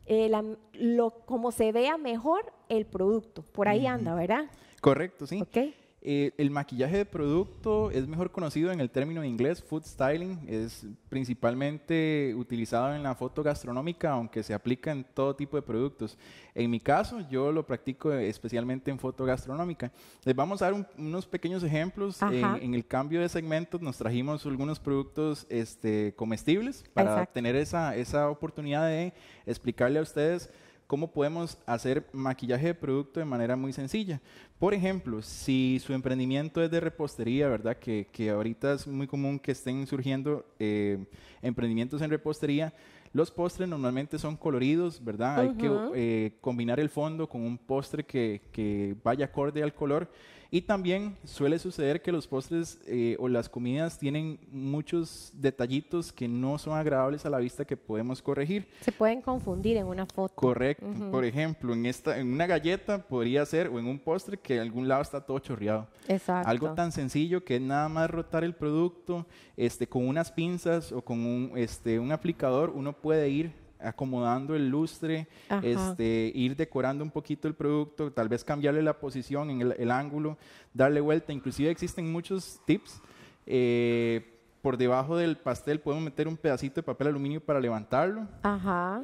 Speaker 1: eh, la, lo, como se vea mejor el producto. Por ahí anda, ¿verdad?
Speaker 2: Correcto, sí. Okay. Eh, el maquillaje de producto es mejor conocido en el término inglés, food styling, es principalmente utilizado en la foto gastronómica, aunque se aplica en todo tipo de productos. En mi caso, yo lo practico especialmente en foto gastronómica. Les vamos a dar unos pequeños ejemplos. En, el cambio de segmentos nos trajimos algunos productos este, comestibles para tener esa, esa oportunidad de explicarle a ustedes cómo podemos hacer maquillaje de producto de manera muy sencilla. Por ejemplo, si su emprendimiento es de repostería, ¿verdad? Que, que ahorita es muy común que estén surgiendo eh, emprendimientos en repostería. Los postres normalmente son coloridos, ¿verdad? Hay que eh, combinar el fondo con un postre que, que vaya acorde al color. Y también suele suceder que los postres eh, o las comidas tienen muchos detallitos que no son agradables a la vista que podemos corregir.
Speaker 1: Se pueden confundir en una foto. Correcto. Por
Speaker 2: ejemplo, en, esta, en una galleta podría ser, o en un postre, que en algún lado está todo chorreado.
Speaker 1: Exacto. Algo tan
Speaker 2: sencillo que es nada más rotar el producto este, con unas pinzas o con un, este, un aplicador, uno puede ir acomodando el lustre, este, ir decorando un poquito el producto, tal vez cambiarle la posición, en el, ángulo, darle vuelta. Inclusive existen muchos tips. Eh, por debajo del pastel podemos meter un pedacito de papel aluminio para levantarlo.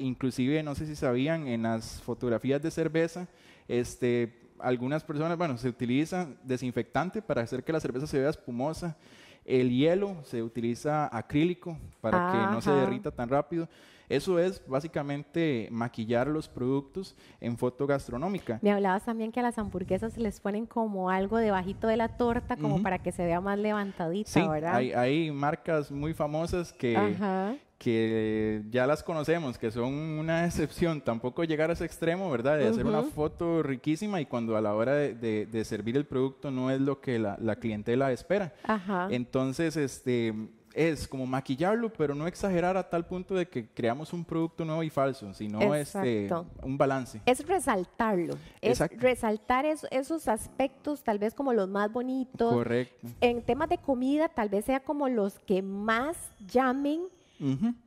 Speaker 2: Inclusive, no sé si sabían, en las fotografías de cerveza, este, algunas personas, bueno, se utiliza desinfectante para hacer que la cerveza se vea espumosa. El hielo se utiliza acrílico para que no se derrita tan rápido. Eso es básicamente maquillar los productos en foto gastronómica. Me
Speaker 1: hablabas también que a las hamburguesas se les ponen como algo debajito de la torta, como para que se vea más levantadita, ¿verdad? Hay,
Speaker 2: hay marcas muy famosas que, que ya las conocemos, que son una excepción, tampoco llegar a ese extremo, ¿verdad? De hacer una foto riquísima y cuando a la hora de, servir el producto no es lo que la, la clientela espera. Ajá. Entonces, este, es como maquillarlo, pero no exagerar a tal punto de que creamos un producto nuevo y falso, sino este, un balance. Es
Speaker 1: resaltarlo, es resaltar esos aspectos tal vez como los más bonitos. Correcto. En temas de comida tal vez sea como los que más llamen.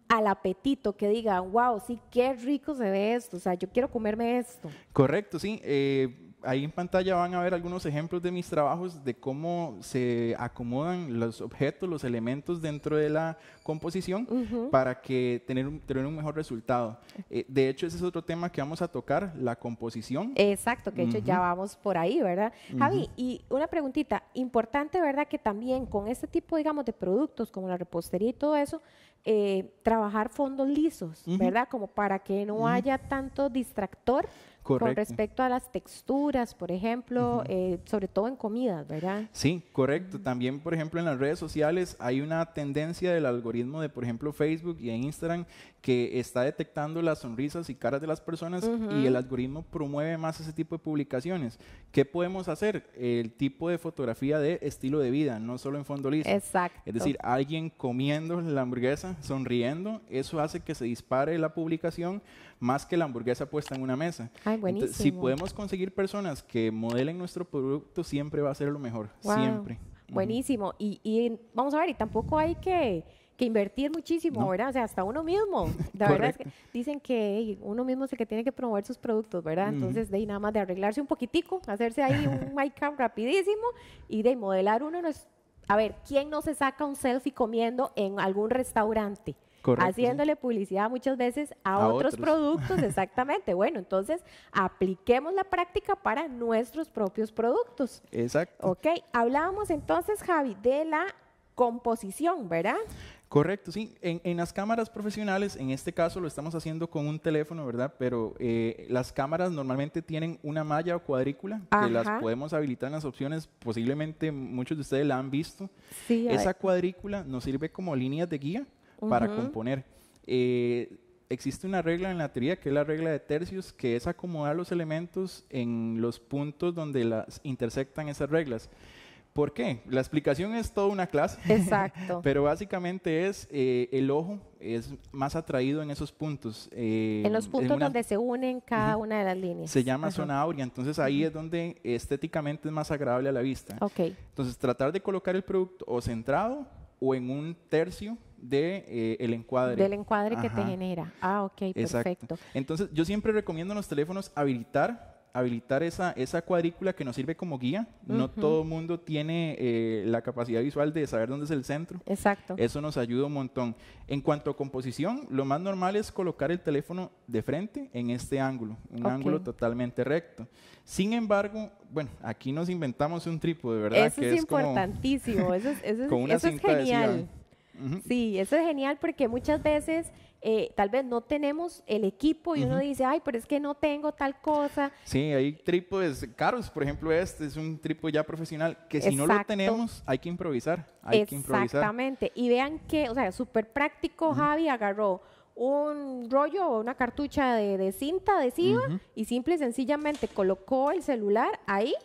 Speaker 1: al apetito, que digan, wow, sí, qué rico se ve esto, o sea, yo quiero comerme esto.
Speaker 2: Correcto, sí. Eh, ahí en pantalla van a ver algunos ejemplos de mis trabajos de cómo se acomodan los objetos, los elementos dentro de la composición para que tener, tener un mejor resultado. Eh, de hecho, ese es otro tema que vamos a tocar, la composición.
Speaker 1: Exacto, que de hecho ya vamos por ahí, ¿verdad? Javi, y una preguntita importante, ¿verdad? Que también con este tipo, digamos, de productos como la repostería y todo eso, eh, trabajar fondos lisos, ¿verdad? Como para que no haya tanto distractor con respecto a las texturas, por ejemplo, eh, sobre todo en comidas, ¿verdad?
Speaker 2: Sí, correcto. También, por ejemplo, en las redes sociales hay una tendencia del algoritmo de, por ejemplo, Facebook y en Instagram que está detectando las sonrisas y caras de las personas y el algoritmo promueve más ese tipo de publicaciones. ¿Qué podemos hacer? El tipo de fotografía de estilo de vida, no solo en fondo liso.
Speaker 3: Exacto. Es decir,
Speaker 2: alguien comiendo la hamburguesa, sonriendo, eso hace que se dispare la publicación más que la hamburguesa puesta en una mesa. Ay, buenísimo. si podemos conseguir personas que modelen nuestro producto, siempre va a ser lo mejor, siempre.
Speaker 1: Buenísimo. y, y vamos a ver, y tampoco hay que que invertir muchísimo, ¿verdad? O sea, hasta uno mismo. La verdad es que dicen que uno mismo es el que tiene que promover sus productos, ¿verdad? Entonces, de ahí nada más de arreglarse un poquitico, hacerse ahí un mic rapidísimo y de modelar uno. no es. a ver, ¿quién no se saca un selfie comiendo en algún restaurante? Correcto, haciéndole publicidad muchas veces a, otros, otros, productos, exactamente. bueno, entonces apliquemos la práctica para nuestros propios productos. Exacto. Ok, hablábamos entonces, Javi, de la composición, ¿verdad?
Speaker 2: Correcto, sí. En, las cámaras profesionales, en este caso lo estamos haciendo con un teléfono, ¿verdad? Pero eh, las cámaras normalmente tienen una malla o cuadrícula que las podemos habilitar en las opciones. Posiblemente muchos de ustedes la han visto. Sí, Esa cuadrícula nos sirve como línea de guía para componer. Eh, existe una regla en la teoría que es la regla de tercios, que es acomodar los elementos en los puntos donde las intersectan esas reglas. ¿Por qué? La explicación es toda una clase. Exacto. pero básicamente es eh, el ojo es más atraído en esos puntos. Eh, en los puntos donde
Speaker 1: se unen cada una de las líneas. Se llama zona
Speaker 2: áurea, entonces ahí es donde estéticamente es más agradable a la vista. Ok. Entonces tratar de colocar el producto o centrado o en un tercio de eh, el encuadre. Del encuadre que te
Speaker 1: genera. Ah, ok, perfecto.
Speaker 2: Entonces yo siempre recomiendo en los teléfonos habilitar habilitar esa, esa cuadrícula que nos sirve como guía. No todo el mundo tiene eh, la capacidad visual de saber dónde es el centro. Exacto. Eso nos ayuda un montón. En cuanto a composición, lo más normal es colocar el teléfono de frente en este ángulo, un ángulo totalmente recto. Sin embargo, bueno, aquí nos inventamos un trípode, ¿verdad? Eso que es, importantísimo,
Speaker 1: como, eso es, genial. Sí, eso es genial porque muchas veces eh, tal vez no tenemos el equipo y uno dice, ay, pero es que no tengo tal cosa.
Speaker 2: Sí, hay trípodes caros, por ejemplo, este es un trípode ya profesional, que si no lo tenemos, hay que improvisar. Hay Exactamente. que improvisar. Exactamente.
Speaker 1: Y vean que, o sea, súper práctico, Javi agarró un rollo o una cartucha de, cinta adhesiva y simple y sencillamente colocó el celular ahí.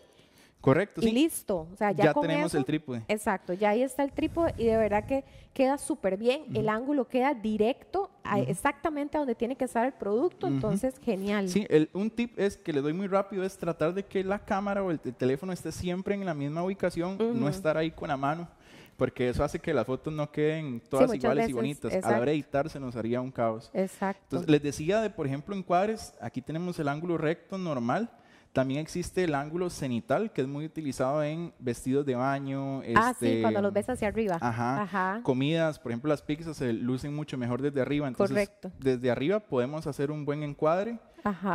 Speaker 2: Correcto. Y listo.
Speaker 1: O sea, ya, tenemos el trípode. Exacto, ya ahí está el trípode y de verdad que queda súper bien. El ángulo queda directo exactamente a donde tiene que estar el producto, entonces genial. Sí,
Speaker 2: un tip es que le doy muy rápido es tratar de que la cámara o el, teléfono esté siempre en la misma ubicación, no estar ahí con la mano porque eso hace que las fotos no queden todas iguales y bonitas. A la se nos haría un caos. Exacto. Entonces, les decía de, por ejemplo, en encuadres, aquí tenemos el ángulo recto normal, también existe el ángulo cenital, que es muy utilizado en vestidos de baño. Ah, sí, este, cuando
Speaker 1: los ves hacia arriba.
Speaker 2: Ajá, Comidas, por ejemplo, las pizzas se lucen mucho mejor desde arriba. Entonces, Desde arriba podemos hacer un buen encuadre,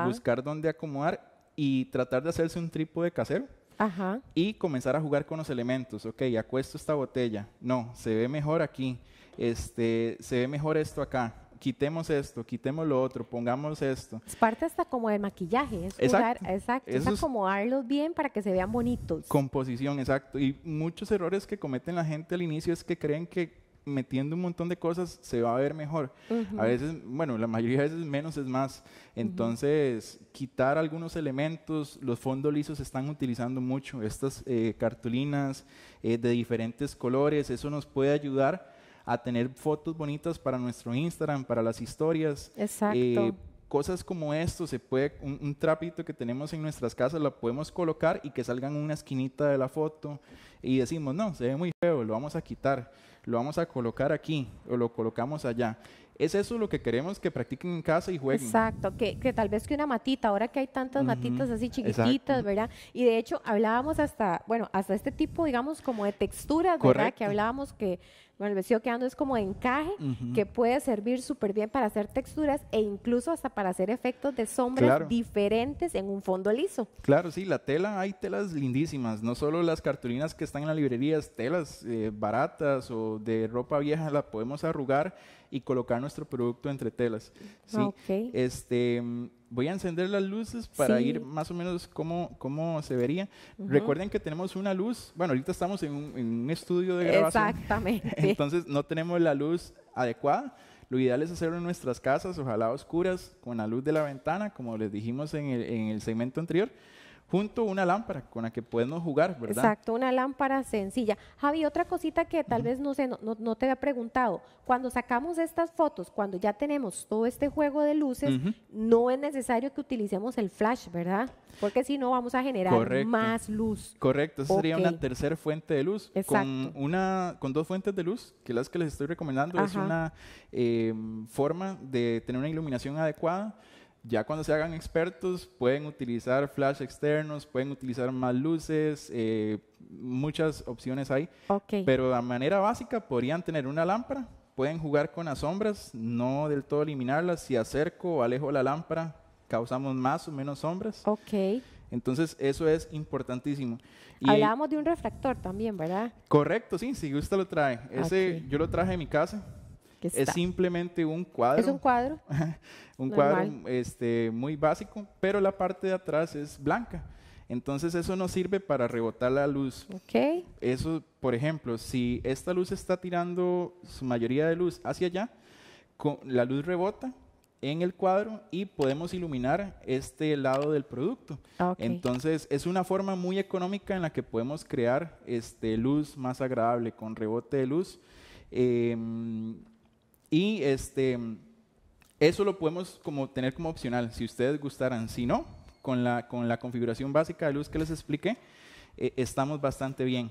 Speaker 2: buscar dónde acomodar y tratar de hacerse un trípode casero. Ajá. Y comenzar a jugar con los elementos. Ok, acuesto esta botella. No, se ve mejor aquí. Este, se ve mejor esto acá quitemos esto, quitemos lo otro, pongamos esto. Es
Speaker 1: parte hasta como de maquillaje, es exacto es acomodarlos bien para que se vean bonitos.
Speaker 2: Composición, exacto. Y muchos errores que cometen la gente al inicio es que creen que metiendo un montón de cosas se va a ver mejor. A veces, bueno, la mayoría de veces menos es más. Entonces, quitar algunos elementos, los fondos lisos se están utilizando mucho, estas eh, cartulinas eh, de diferentes colores, eso nos puede ayudar a tener fotos bonitas para nuestro Instagram, para las historias. Exacto. Eh, cosas como esto, se puede, un, un, trapito que tenemos en nuestras casas, la podemos colocar y que salgan una esquinita de la foto y decimos, no, se ve muy feo, lo vamos a quitar, lo vamos a colocar aquí o lo colocamos allá. Es eso lo que queremos que practiquen en casa y jueguen. Exacto,
Speaker 1: que, que tal vez que una matita, ahora que hay tantas matitas así chiquititas, ¿verdad? Y de hecho hablábamos hasta, bueno, hasta este tipo, digamos, como de texturas, ¿verdad? Que hablábamos que, bueno, el vestido que ando es como de encaje, que puede servir súper bien para hacer texturas e incluso hasta para hacer efectos de sombras diferentes en un fondo liso.
Speaker 2: Claro, sí, la tela, hay telas lindísimas, no solo las cartulinas que están en las librerías, telas eh, baratas o de ropa vieja, la podemos arrugar y colocar nuestro producto entre telas. ¿sí? Ah, este, voy a encender las luces para ir más o menos cómo, cómo se vería. Recuerden que tenemos una luz, bueno, ahorita estamos en un, en un estudio de grabación. Exactamente. Entonces no tenemos la luz adecuada. Lo ideal es hacerlo en nuestras casas, ojalá oscuras, con la luz de la ventana, como les dijimos en el, en el segmento anterior junto una lámpara con la que podemos jugar, ¿verdad? Exacto,
Speaker 1: una lámpara sencilla. Javi, otra cosita que tal vez no sé, no, te había preguntado. Cuando sacamos estas fotos, cuando ya tenemos todo este juego de luces, no es necesario que utilicemos el flash, ¿verdad? Porque si no vamos a generar más
Speaker 2: luz. Correcto, esa sería una tercera fuente de luz. Exacto. Con, una, con dos fuentes de luz, que las que les estoy recomendando es una eh, forma de tener una iluminación adecuada ya cuando se hagan expertos pueden utilizar flash externos, pueden utilizar más luces, eh, muchas opciones hay. Pero de manera básica podrían tener una lámpara, pueden jugar con las sombras, no del todo eliminarlas. Si acerco o alejo la lámpara, causamos más o menos sombras. Ok. Entonces, eso es importantísimo. Y Hablábamos
Speaker 1: de un refractor también, ¿verdad?
Speaker 2: Correcto, sí, si gusta lo trae. Ese yo lo traje en mi casa. Es simplemente un cuadro. Es un cuadro. un cuadro este, muy básico, pero la parte de atrás es blanca. Entonces eso nos sirve para rebotar la luz. Ok. Eso, por ejemplo, si esta luz está tirando su mayoría de luz hacia allá, con, la luz rebota en el cuadro y podemos iluminar este lado del producto. Entonces es una forma muy económica en la que podemos crear este, luz más agradable con rebote de luz. Em, y este, eso lo podemos como tener como opcional, si ustedes gustaran. Si no, con la, con la configuración básica de luz que les expliqué, eh, estamos bastante bien.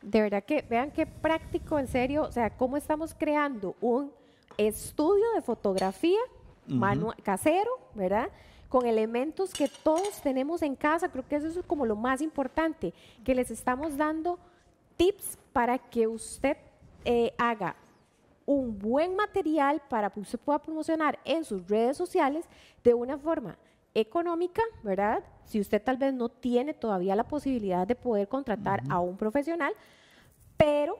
Speaker 1: De verdad que vean qué práctico, en serio, o sea, cómo estamos creando un estudio de fotografía casero, ¿verdad? con elementos que todos tenemos en casa. Creo que eso es como lo más importante, que les estamos dando tips para que usted eh, haga un buen material para que usted pueda promocionar en sus redes sociales de una forma económica, ¿verdad? Si usted tal vez no tiene todavía la posibilidad de poder contratar a un profesional, pero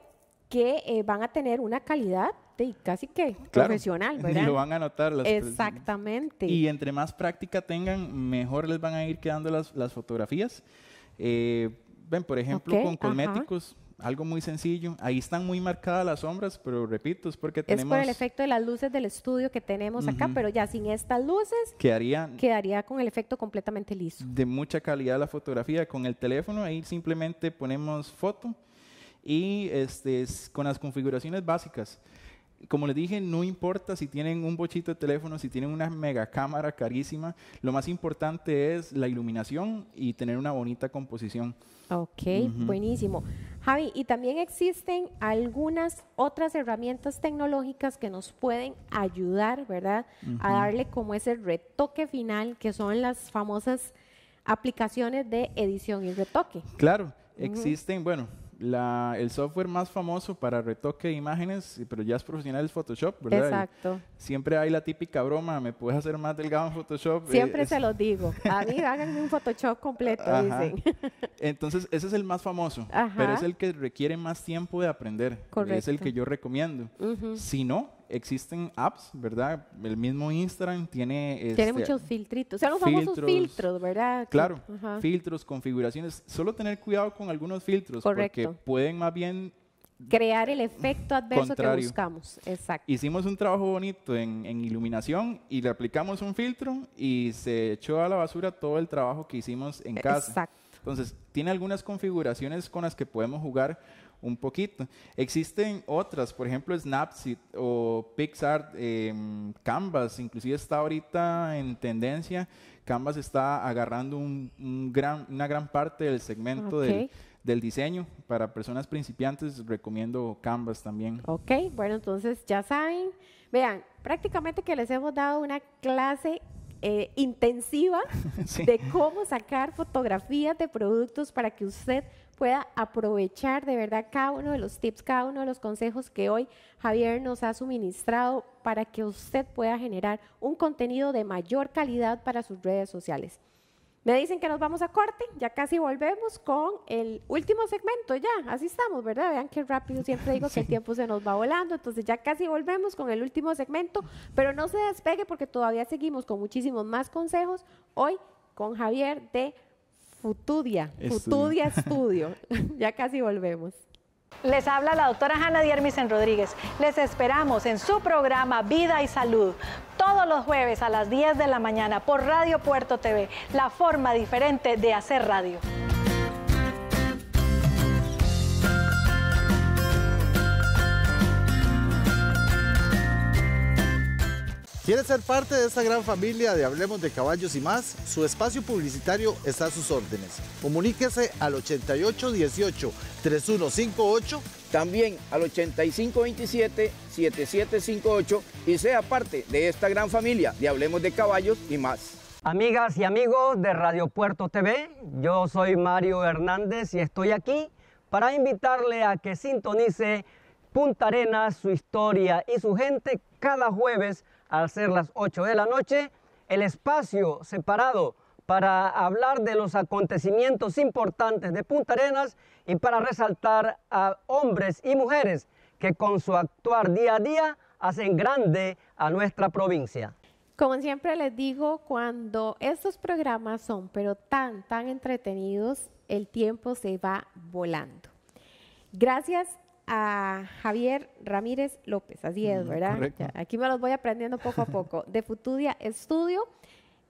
Speaker 1: que eh, van a tener una calidad de casi que profesional, ¿verdad? Y lo van a notar. Las Exactamente. Y
Speaker 2: entre más práctica tengan, mejor les van a ir quedando las, fotografías. Eh, ven, por ejemplo, con cosméticos algo muy sencillo. Ahí están muy marcadas las sombras, pero repito, es porque tenemos... Es por el
Speaker 1: efecto de las luces del estudio que tenemos acá, pero ya sin estas luces
Speaker 2: quedaría, quedaría
Speaker 1: con el efecto completamente liso.
Speaker 2: De mucha calidad la fotografía. Con el teléfono ahí simplemente ponemos foto y este, con las configuraciones básicas como les dije, no importa si tienen un bochito de teléfono, si tienen una mega cámara carísima, lo más importante es la iluminación y tener una bonita composición. Ok,
Speaker 1: buenísimo. Javi, y también existen algunas otras herramientas tecnológicas que nos pueden ayudar, ¿verdad? A darle como ese retoque final, que son las famosas aplicaciones de edición y retoque.
Speaker 2: Claro, existen, bueno, el software más famoso para retoque de imágenes, pero ya es profesional, es Photoshop, ¿verdad? Exacto. siempre hay la típica broma, ¿me puedes hacer más delgado en Photoshop? Eh, siempre se
Speaker 1: lo digo. A mí háganme un Photoshop completo, dicen.
Speaker 2: Entonces, ese es el más famoso, pero es el que requiere más tiempo de aprender. Correcto. Es el que yo recomiendo. Si no, existen apps, ¿verdad? El mismo Instagram tiene... tiene este, muchos
Speaker 1: filtritos, o filtros, famosos filtros, ¿verdad? Claro,
Speaker 2: filtros, configuraciones. Solo tener cuidado con algunos filtros porque pueden más bien...
Speaker 1: Crear el efecto adverso que buscamos, exacto.
Speaker 2: Hicimos un trabajo bonito en, en iluminación y le aplicamos un filtro y se echó a la basura todo el trabajo que hicimos en casa. Exacto. Entonces, tiene algunas configuraciones con las que podemos jugar un poquito. Existen otras, por ejemplo, Snapseed o Pixar, em, Canvas, inclusive está ahorita en tendencia. Canvas está agarrando un, gran, una gran parte del segmento del, diseño. Para personas principiantes recomiendo Canvas también. Ok,
Speaker 1: bueno, entonces ya saben. Vean, prácticamente que les hemos dado una clase eh, intensiva de cómo sacar fotografías de productos para que usted pueda aprovechar de verdad cada uno de los tips, cada uno de los consejos que hoy Javier nos ha suministrado para que usted pueda generar un contenido de mayor calidad para sus redes sociales. Me dicen que nos vamos a corte, ya casi volvemos con el último segmento, ya, así estamos, ¿verdad? Vean qué rápido, siempre digo que el tiempo se nos va volando, entonces ya casi volvemos con el último segmento, pero no se despegue porque todavía seguimos con muchísimos más consejos hoy con Javier de Futudia, Futudia Estudio. ya casi volvemos. Les habla la doctora Hanna Diermisen Rodríguez. Les esperamos en su programa Vida y Salud, todos los jueves a las 10 de la mañana por Radio Puerto TV, la forma diferente de hacer radio.
Speaker 2: ¿Quieres ser parte de esta gran familia de Hablemos de Caballos y más? Su espacio publicitario está a sus órdenes. Comuníquese al 8818-3158, también al
Speaker 3: 8527-7758 y sea parte de esta gran familia de Hablemos de Caballos y más. Amigas y amigos de Radio Puerto TV, yo soy Mario Hernández y estoy aquí para invitarle a que sintonice Punta Arenas, su historia y su gente cada jueves al ser las 8 de la noche, el espacio separado para hablar de los acontecimientos importantes de Punta Arenas y para resaltar a hombres y mujeres que con su actuar día a día hacen grande a nuestra provincia. Como
Speaker 1: siempre les digo, cuando estos programas son pero tan, tan entretenidos, el tiempo se va volando. Gracias a Javier Ramírez López, así es, mm, ¿verdad? aquí me los voy aprendiendo poco a poco. De Futudia Estudio.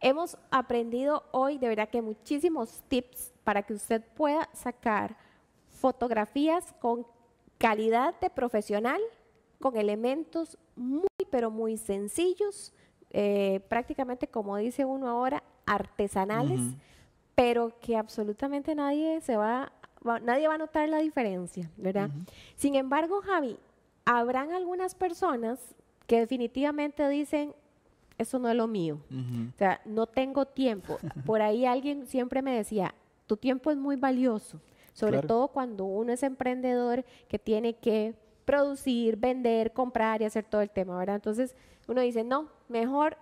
Speaker 1: Hemos aprendido hoy de verdad que muchísimos tips para que usted pueda sacar fotografías con calidad de profesional, con elementos muy, pero muy sencillos, eh, prácticamente como dice uno ahora, artesanales, pero que absolutamente nadie se va a nadie va a notar la diferencia, ¿verdad? Sin embargo, Javi, habrán algunas personas que definitivamente dicen, eso no es lo mío, o sea, no tengo tiempo. Por ahí alguien siempre me decía, tu tiempo es muy valioso, sobre todo cuando uno es emprendedor que tiene que producir, vender, comprar y hacer todo el tema, ¿verdad? Entonces uno dice, no, mejor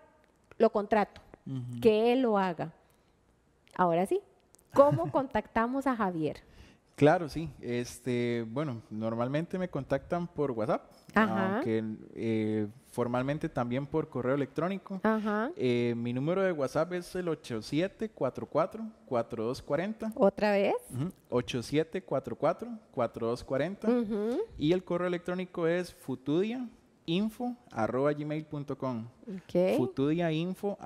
Speaker 1: lo contrato, que él lo haga. Ahora sí, ¿cómo contactamos a Javier?
Speaker 2: Claro, sí. Este, bueno, normalmente me contactan por WhatsApp, aunque eh, formalmente también por correo electrónico. Ajá. Eh, mi número de WhatsApp es el 8744-4240. ¿Otra vez? 8744-4240. Y el correo electrónico es futudiainfo.com. info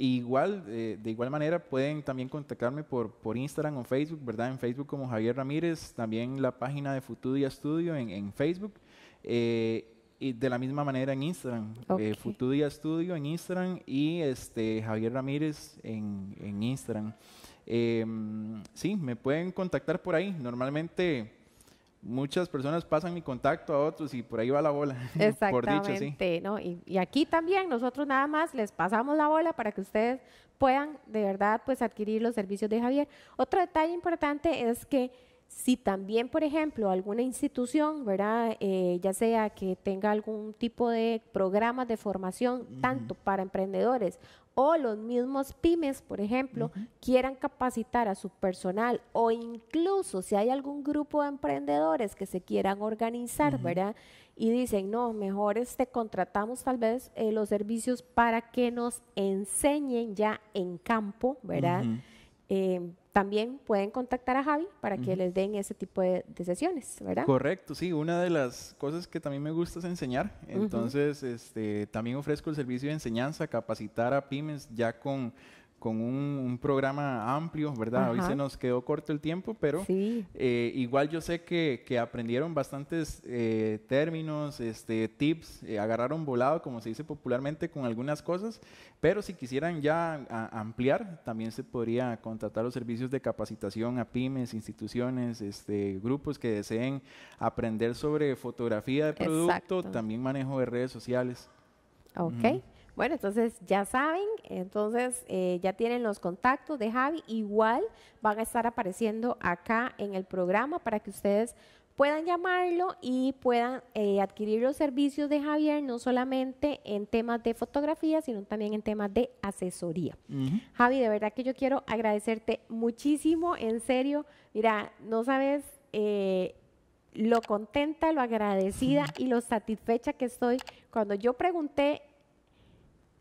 Speaker 2: Igual, eh, de igual manera, pueden también contactarme por, por Instagram o Facebook, ¿verdad? En Facebook como Javier Ramírez, también la página de Futudia Studio en, en Facebook. Eh, y de la misma manera en Instagram, eh, Futudia Studio en Instagram y este Javier Ramírez en, en Instagram. Em, sí, me pueden contactar por ahí. Normalmente muchas personas pasan mi contacto a otros y por ahí va la bola. Exactamente,
Speaker 1: por Y, aquí también nosotros nada más les pasamos la bola para que ustedes puedan de verdad pues adquirir los servicios de Javier. Otro detalle importante es que si también, por ejemplo, alguna institución, ¿verdad? Eh, ya sea que tenga algún tipo de programa de formación, tanto para emprendedores o los mismos pymes, por ejemplo, quieran capacitar a su personal o incluso si hay algún grupo de emprendedores que se quieran organizar, ¿verdad? Y dicen, no, mejor este, contratamos tal vez eh, los servicios para que nos enseñen ya en campo, ¿verdad? también pueden contactar a Javi para que les den ese tipo de, sesiones, ¿verdad?
Speaker 2: Correcto, sí, una de las cosas que también me gusta es enseñar, entonces este, también ofrezco el servicio de enseñanza, capacitar a pymes ya con con un, programa amplio, ¿verdad? Hoy se nos quedó corto el tiempo, pero eh, igual yo sé que, que aprendieron bastantes eh, términos, este, tips, eh, agarraron volado, como se dice popularmente, con algunas cosas, pero si quisieran ya ampliar, también se podría contratar los servicios de capacitación a pymes, instituciones, este, grupos que deseen aprender sobre fotografía de producto, también manejo de redes sociales. Ok.
Speaker 1: Bueno, entonces ya saben, entonces eh, ya tienen los contactos de Javi, igual van a estar apareciendo acá en el programa para que ustedes puedan llamarlo y puedan eh, adquirir los servicios de Javier, no solamente en temas de fotografía, sino también en temas de asesoría. Javi, de verdad que yo quiero agradecerte muchísimo, en serio. Mira, no sabes eh, lo contenta, lo agradecida y lo satisfecha que estoy. Cuando yo pregunté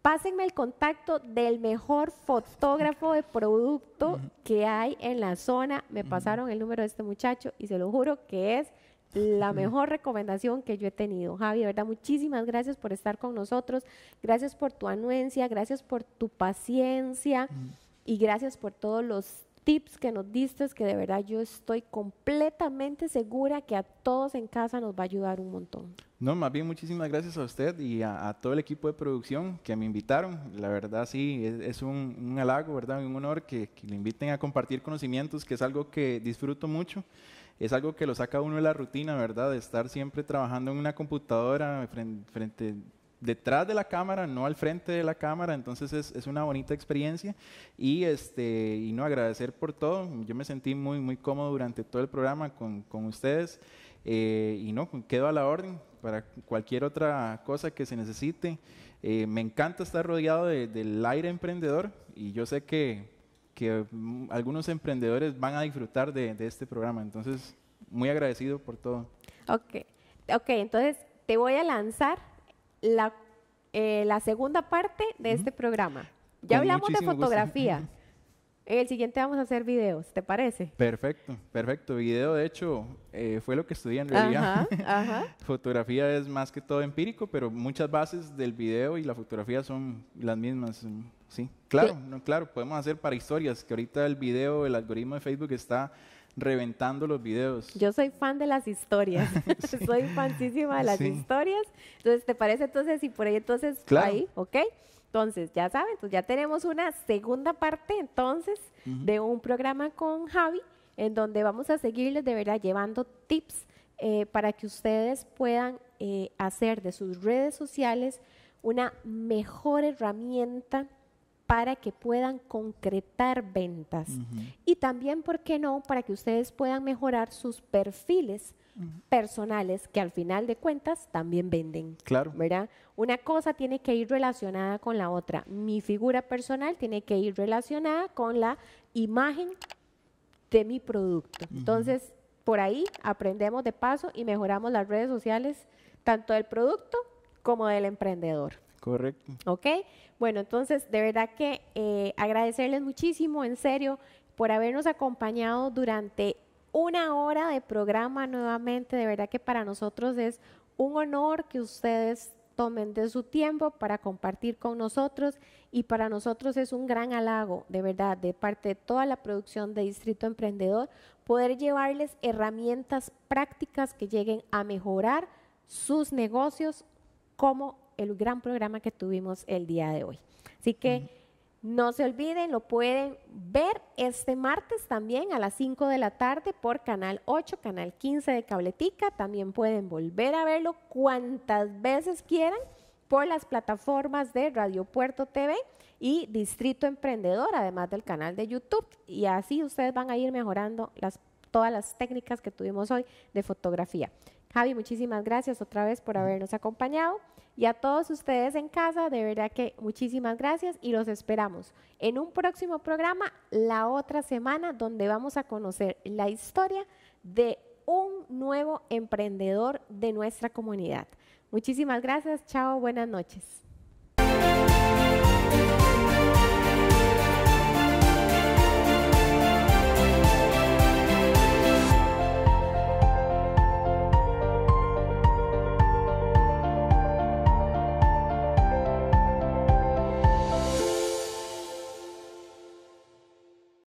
Speaker 1: Pásenme el contacto del mejor fotógrafo de producto que hay en la zona. Me pasaron el número de este muchacho y se lo juro que es la mejor recomendación que yo he tenido. Javi, verdad, muchísimas gracias por estar con nosotros. Gracias por tu anuencia, gracias por tu paciencia y gracias por todos los tips que nos diste, que de verdad yo estoy completamente segura que a todos en casa nos va a ayudar un montón.
Speaker 2: No, más bien muchísimas gracias a usted y a, todo el equipo de producción que me invitaron. La verdad sí, es, un, halago, ¿verdad? Un honor que, le inviten a compartir conocimientos, que es algo que disfruto mucho es algo que lo saca uno de la rutina, ¿verdad? De estar siempre trabajando en una computadora frente, frente, detrás de la cámara, no al frente de la cámara, entonces es, es, una bonita experiencia y, este, y no agradecer por todo, yo me sentí muy, muy cómodo durante todo el programa con, con ustedes eh, y no, quedo a la orden para cualquier otra cosa que se necesite, eh, me encanta estar rodeado del aire emprendedor y yo sé que, que mm, algunos emprendedores van a disfrutar de, de, este programa, entonces muy agradecido por todo.
Speaker 1: Ok, ok, entonces te voy a lanzar la, eh, la segunda parte de este programa. Ya hablamos de fotografía. En el siguiente vamos a hacer videos, ¿te parece?
Speaker 2: Perfecto, perfecto. Video, de hecho, eh, fue lo que estudié en realidad. fotografía es más que todo empírico, pero muchas bases del video y la fotografía son las mismas. Mm, sí, claro, No, claro, podemos hacer para historias, que ahorita el video, el algoritmo de Facebook está reventando los videos.
Speaker 1: Yo soy fan de las historias. Soy fansísima de las historias. Entonces, ¿te parece entonces? Y por ahí entonces, ahí, ¿ok? Entonces, ya saben, ya tenemos una segunda parte entonces de un programa con Javi, en donde vamos a seguirles de verdad llevando tips eh, para que ustedes puedan eh, hacer de sus redes sociales una mejor herramienta para que puedan concretar ventas. Y también, ¿por qué no?, para que ustedes puedan mejorar sus perfiles personales, que al final de cuentas también venden. Claro. ¿Verdad? Una cosa tiene que ir relacionada con la otra. Mi figura personal tiene que ir relacionada con la imagen de mi producto. Entonces, por ahí aprendemos de paso y mejoramos las redes sociales, tanto del producto como del emprendedor. Correcto. Ok, bueno, entonces de verdad que eh, agradecerles muchísimo, en serio, por habernos acompañado durante una hora de programa nuevamente. De verdad que para nosotros es un honor que ustedes tomen de su tiempo para compartir con nosotros y para nosotros es un gran halago, de verdad, de parte de toda la producción de Distrito Emprendedor, poder llevarles herramientas prácticas que lleguen a mejorar sus negocios como el gran programa que tuvimos el día de hoy. Así que no se olviden, lo pueden ver este martes también a las 5 de la tarde por Canal 8, Canal 15 de Cabletica. También pueden volver a verlo cuantas veces quieran por las plataformas de Radio Puerto TV y Distrito Emprendedor, además del canal de YouTube. Y así ustedes van a ir mejorando todas las técnicas que tuvimos hoy de fotografía. Javi, muchísimas gracias otra vez por habernos acompañado. Y a todos ustedes en casa, de verdad que muchísimas gracias y los esperamos en un próximo programa la otra semana donde vamos a conocer la historia de un nuevo emprendedor de nuestra comunidad. Muchísimas gracias, chao, buenas noches.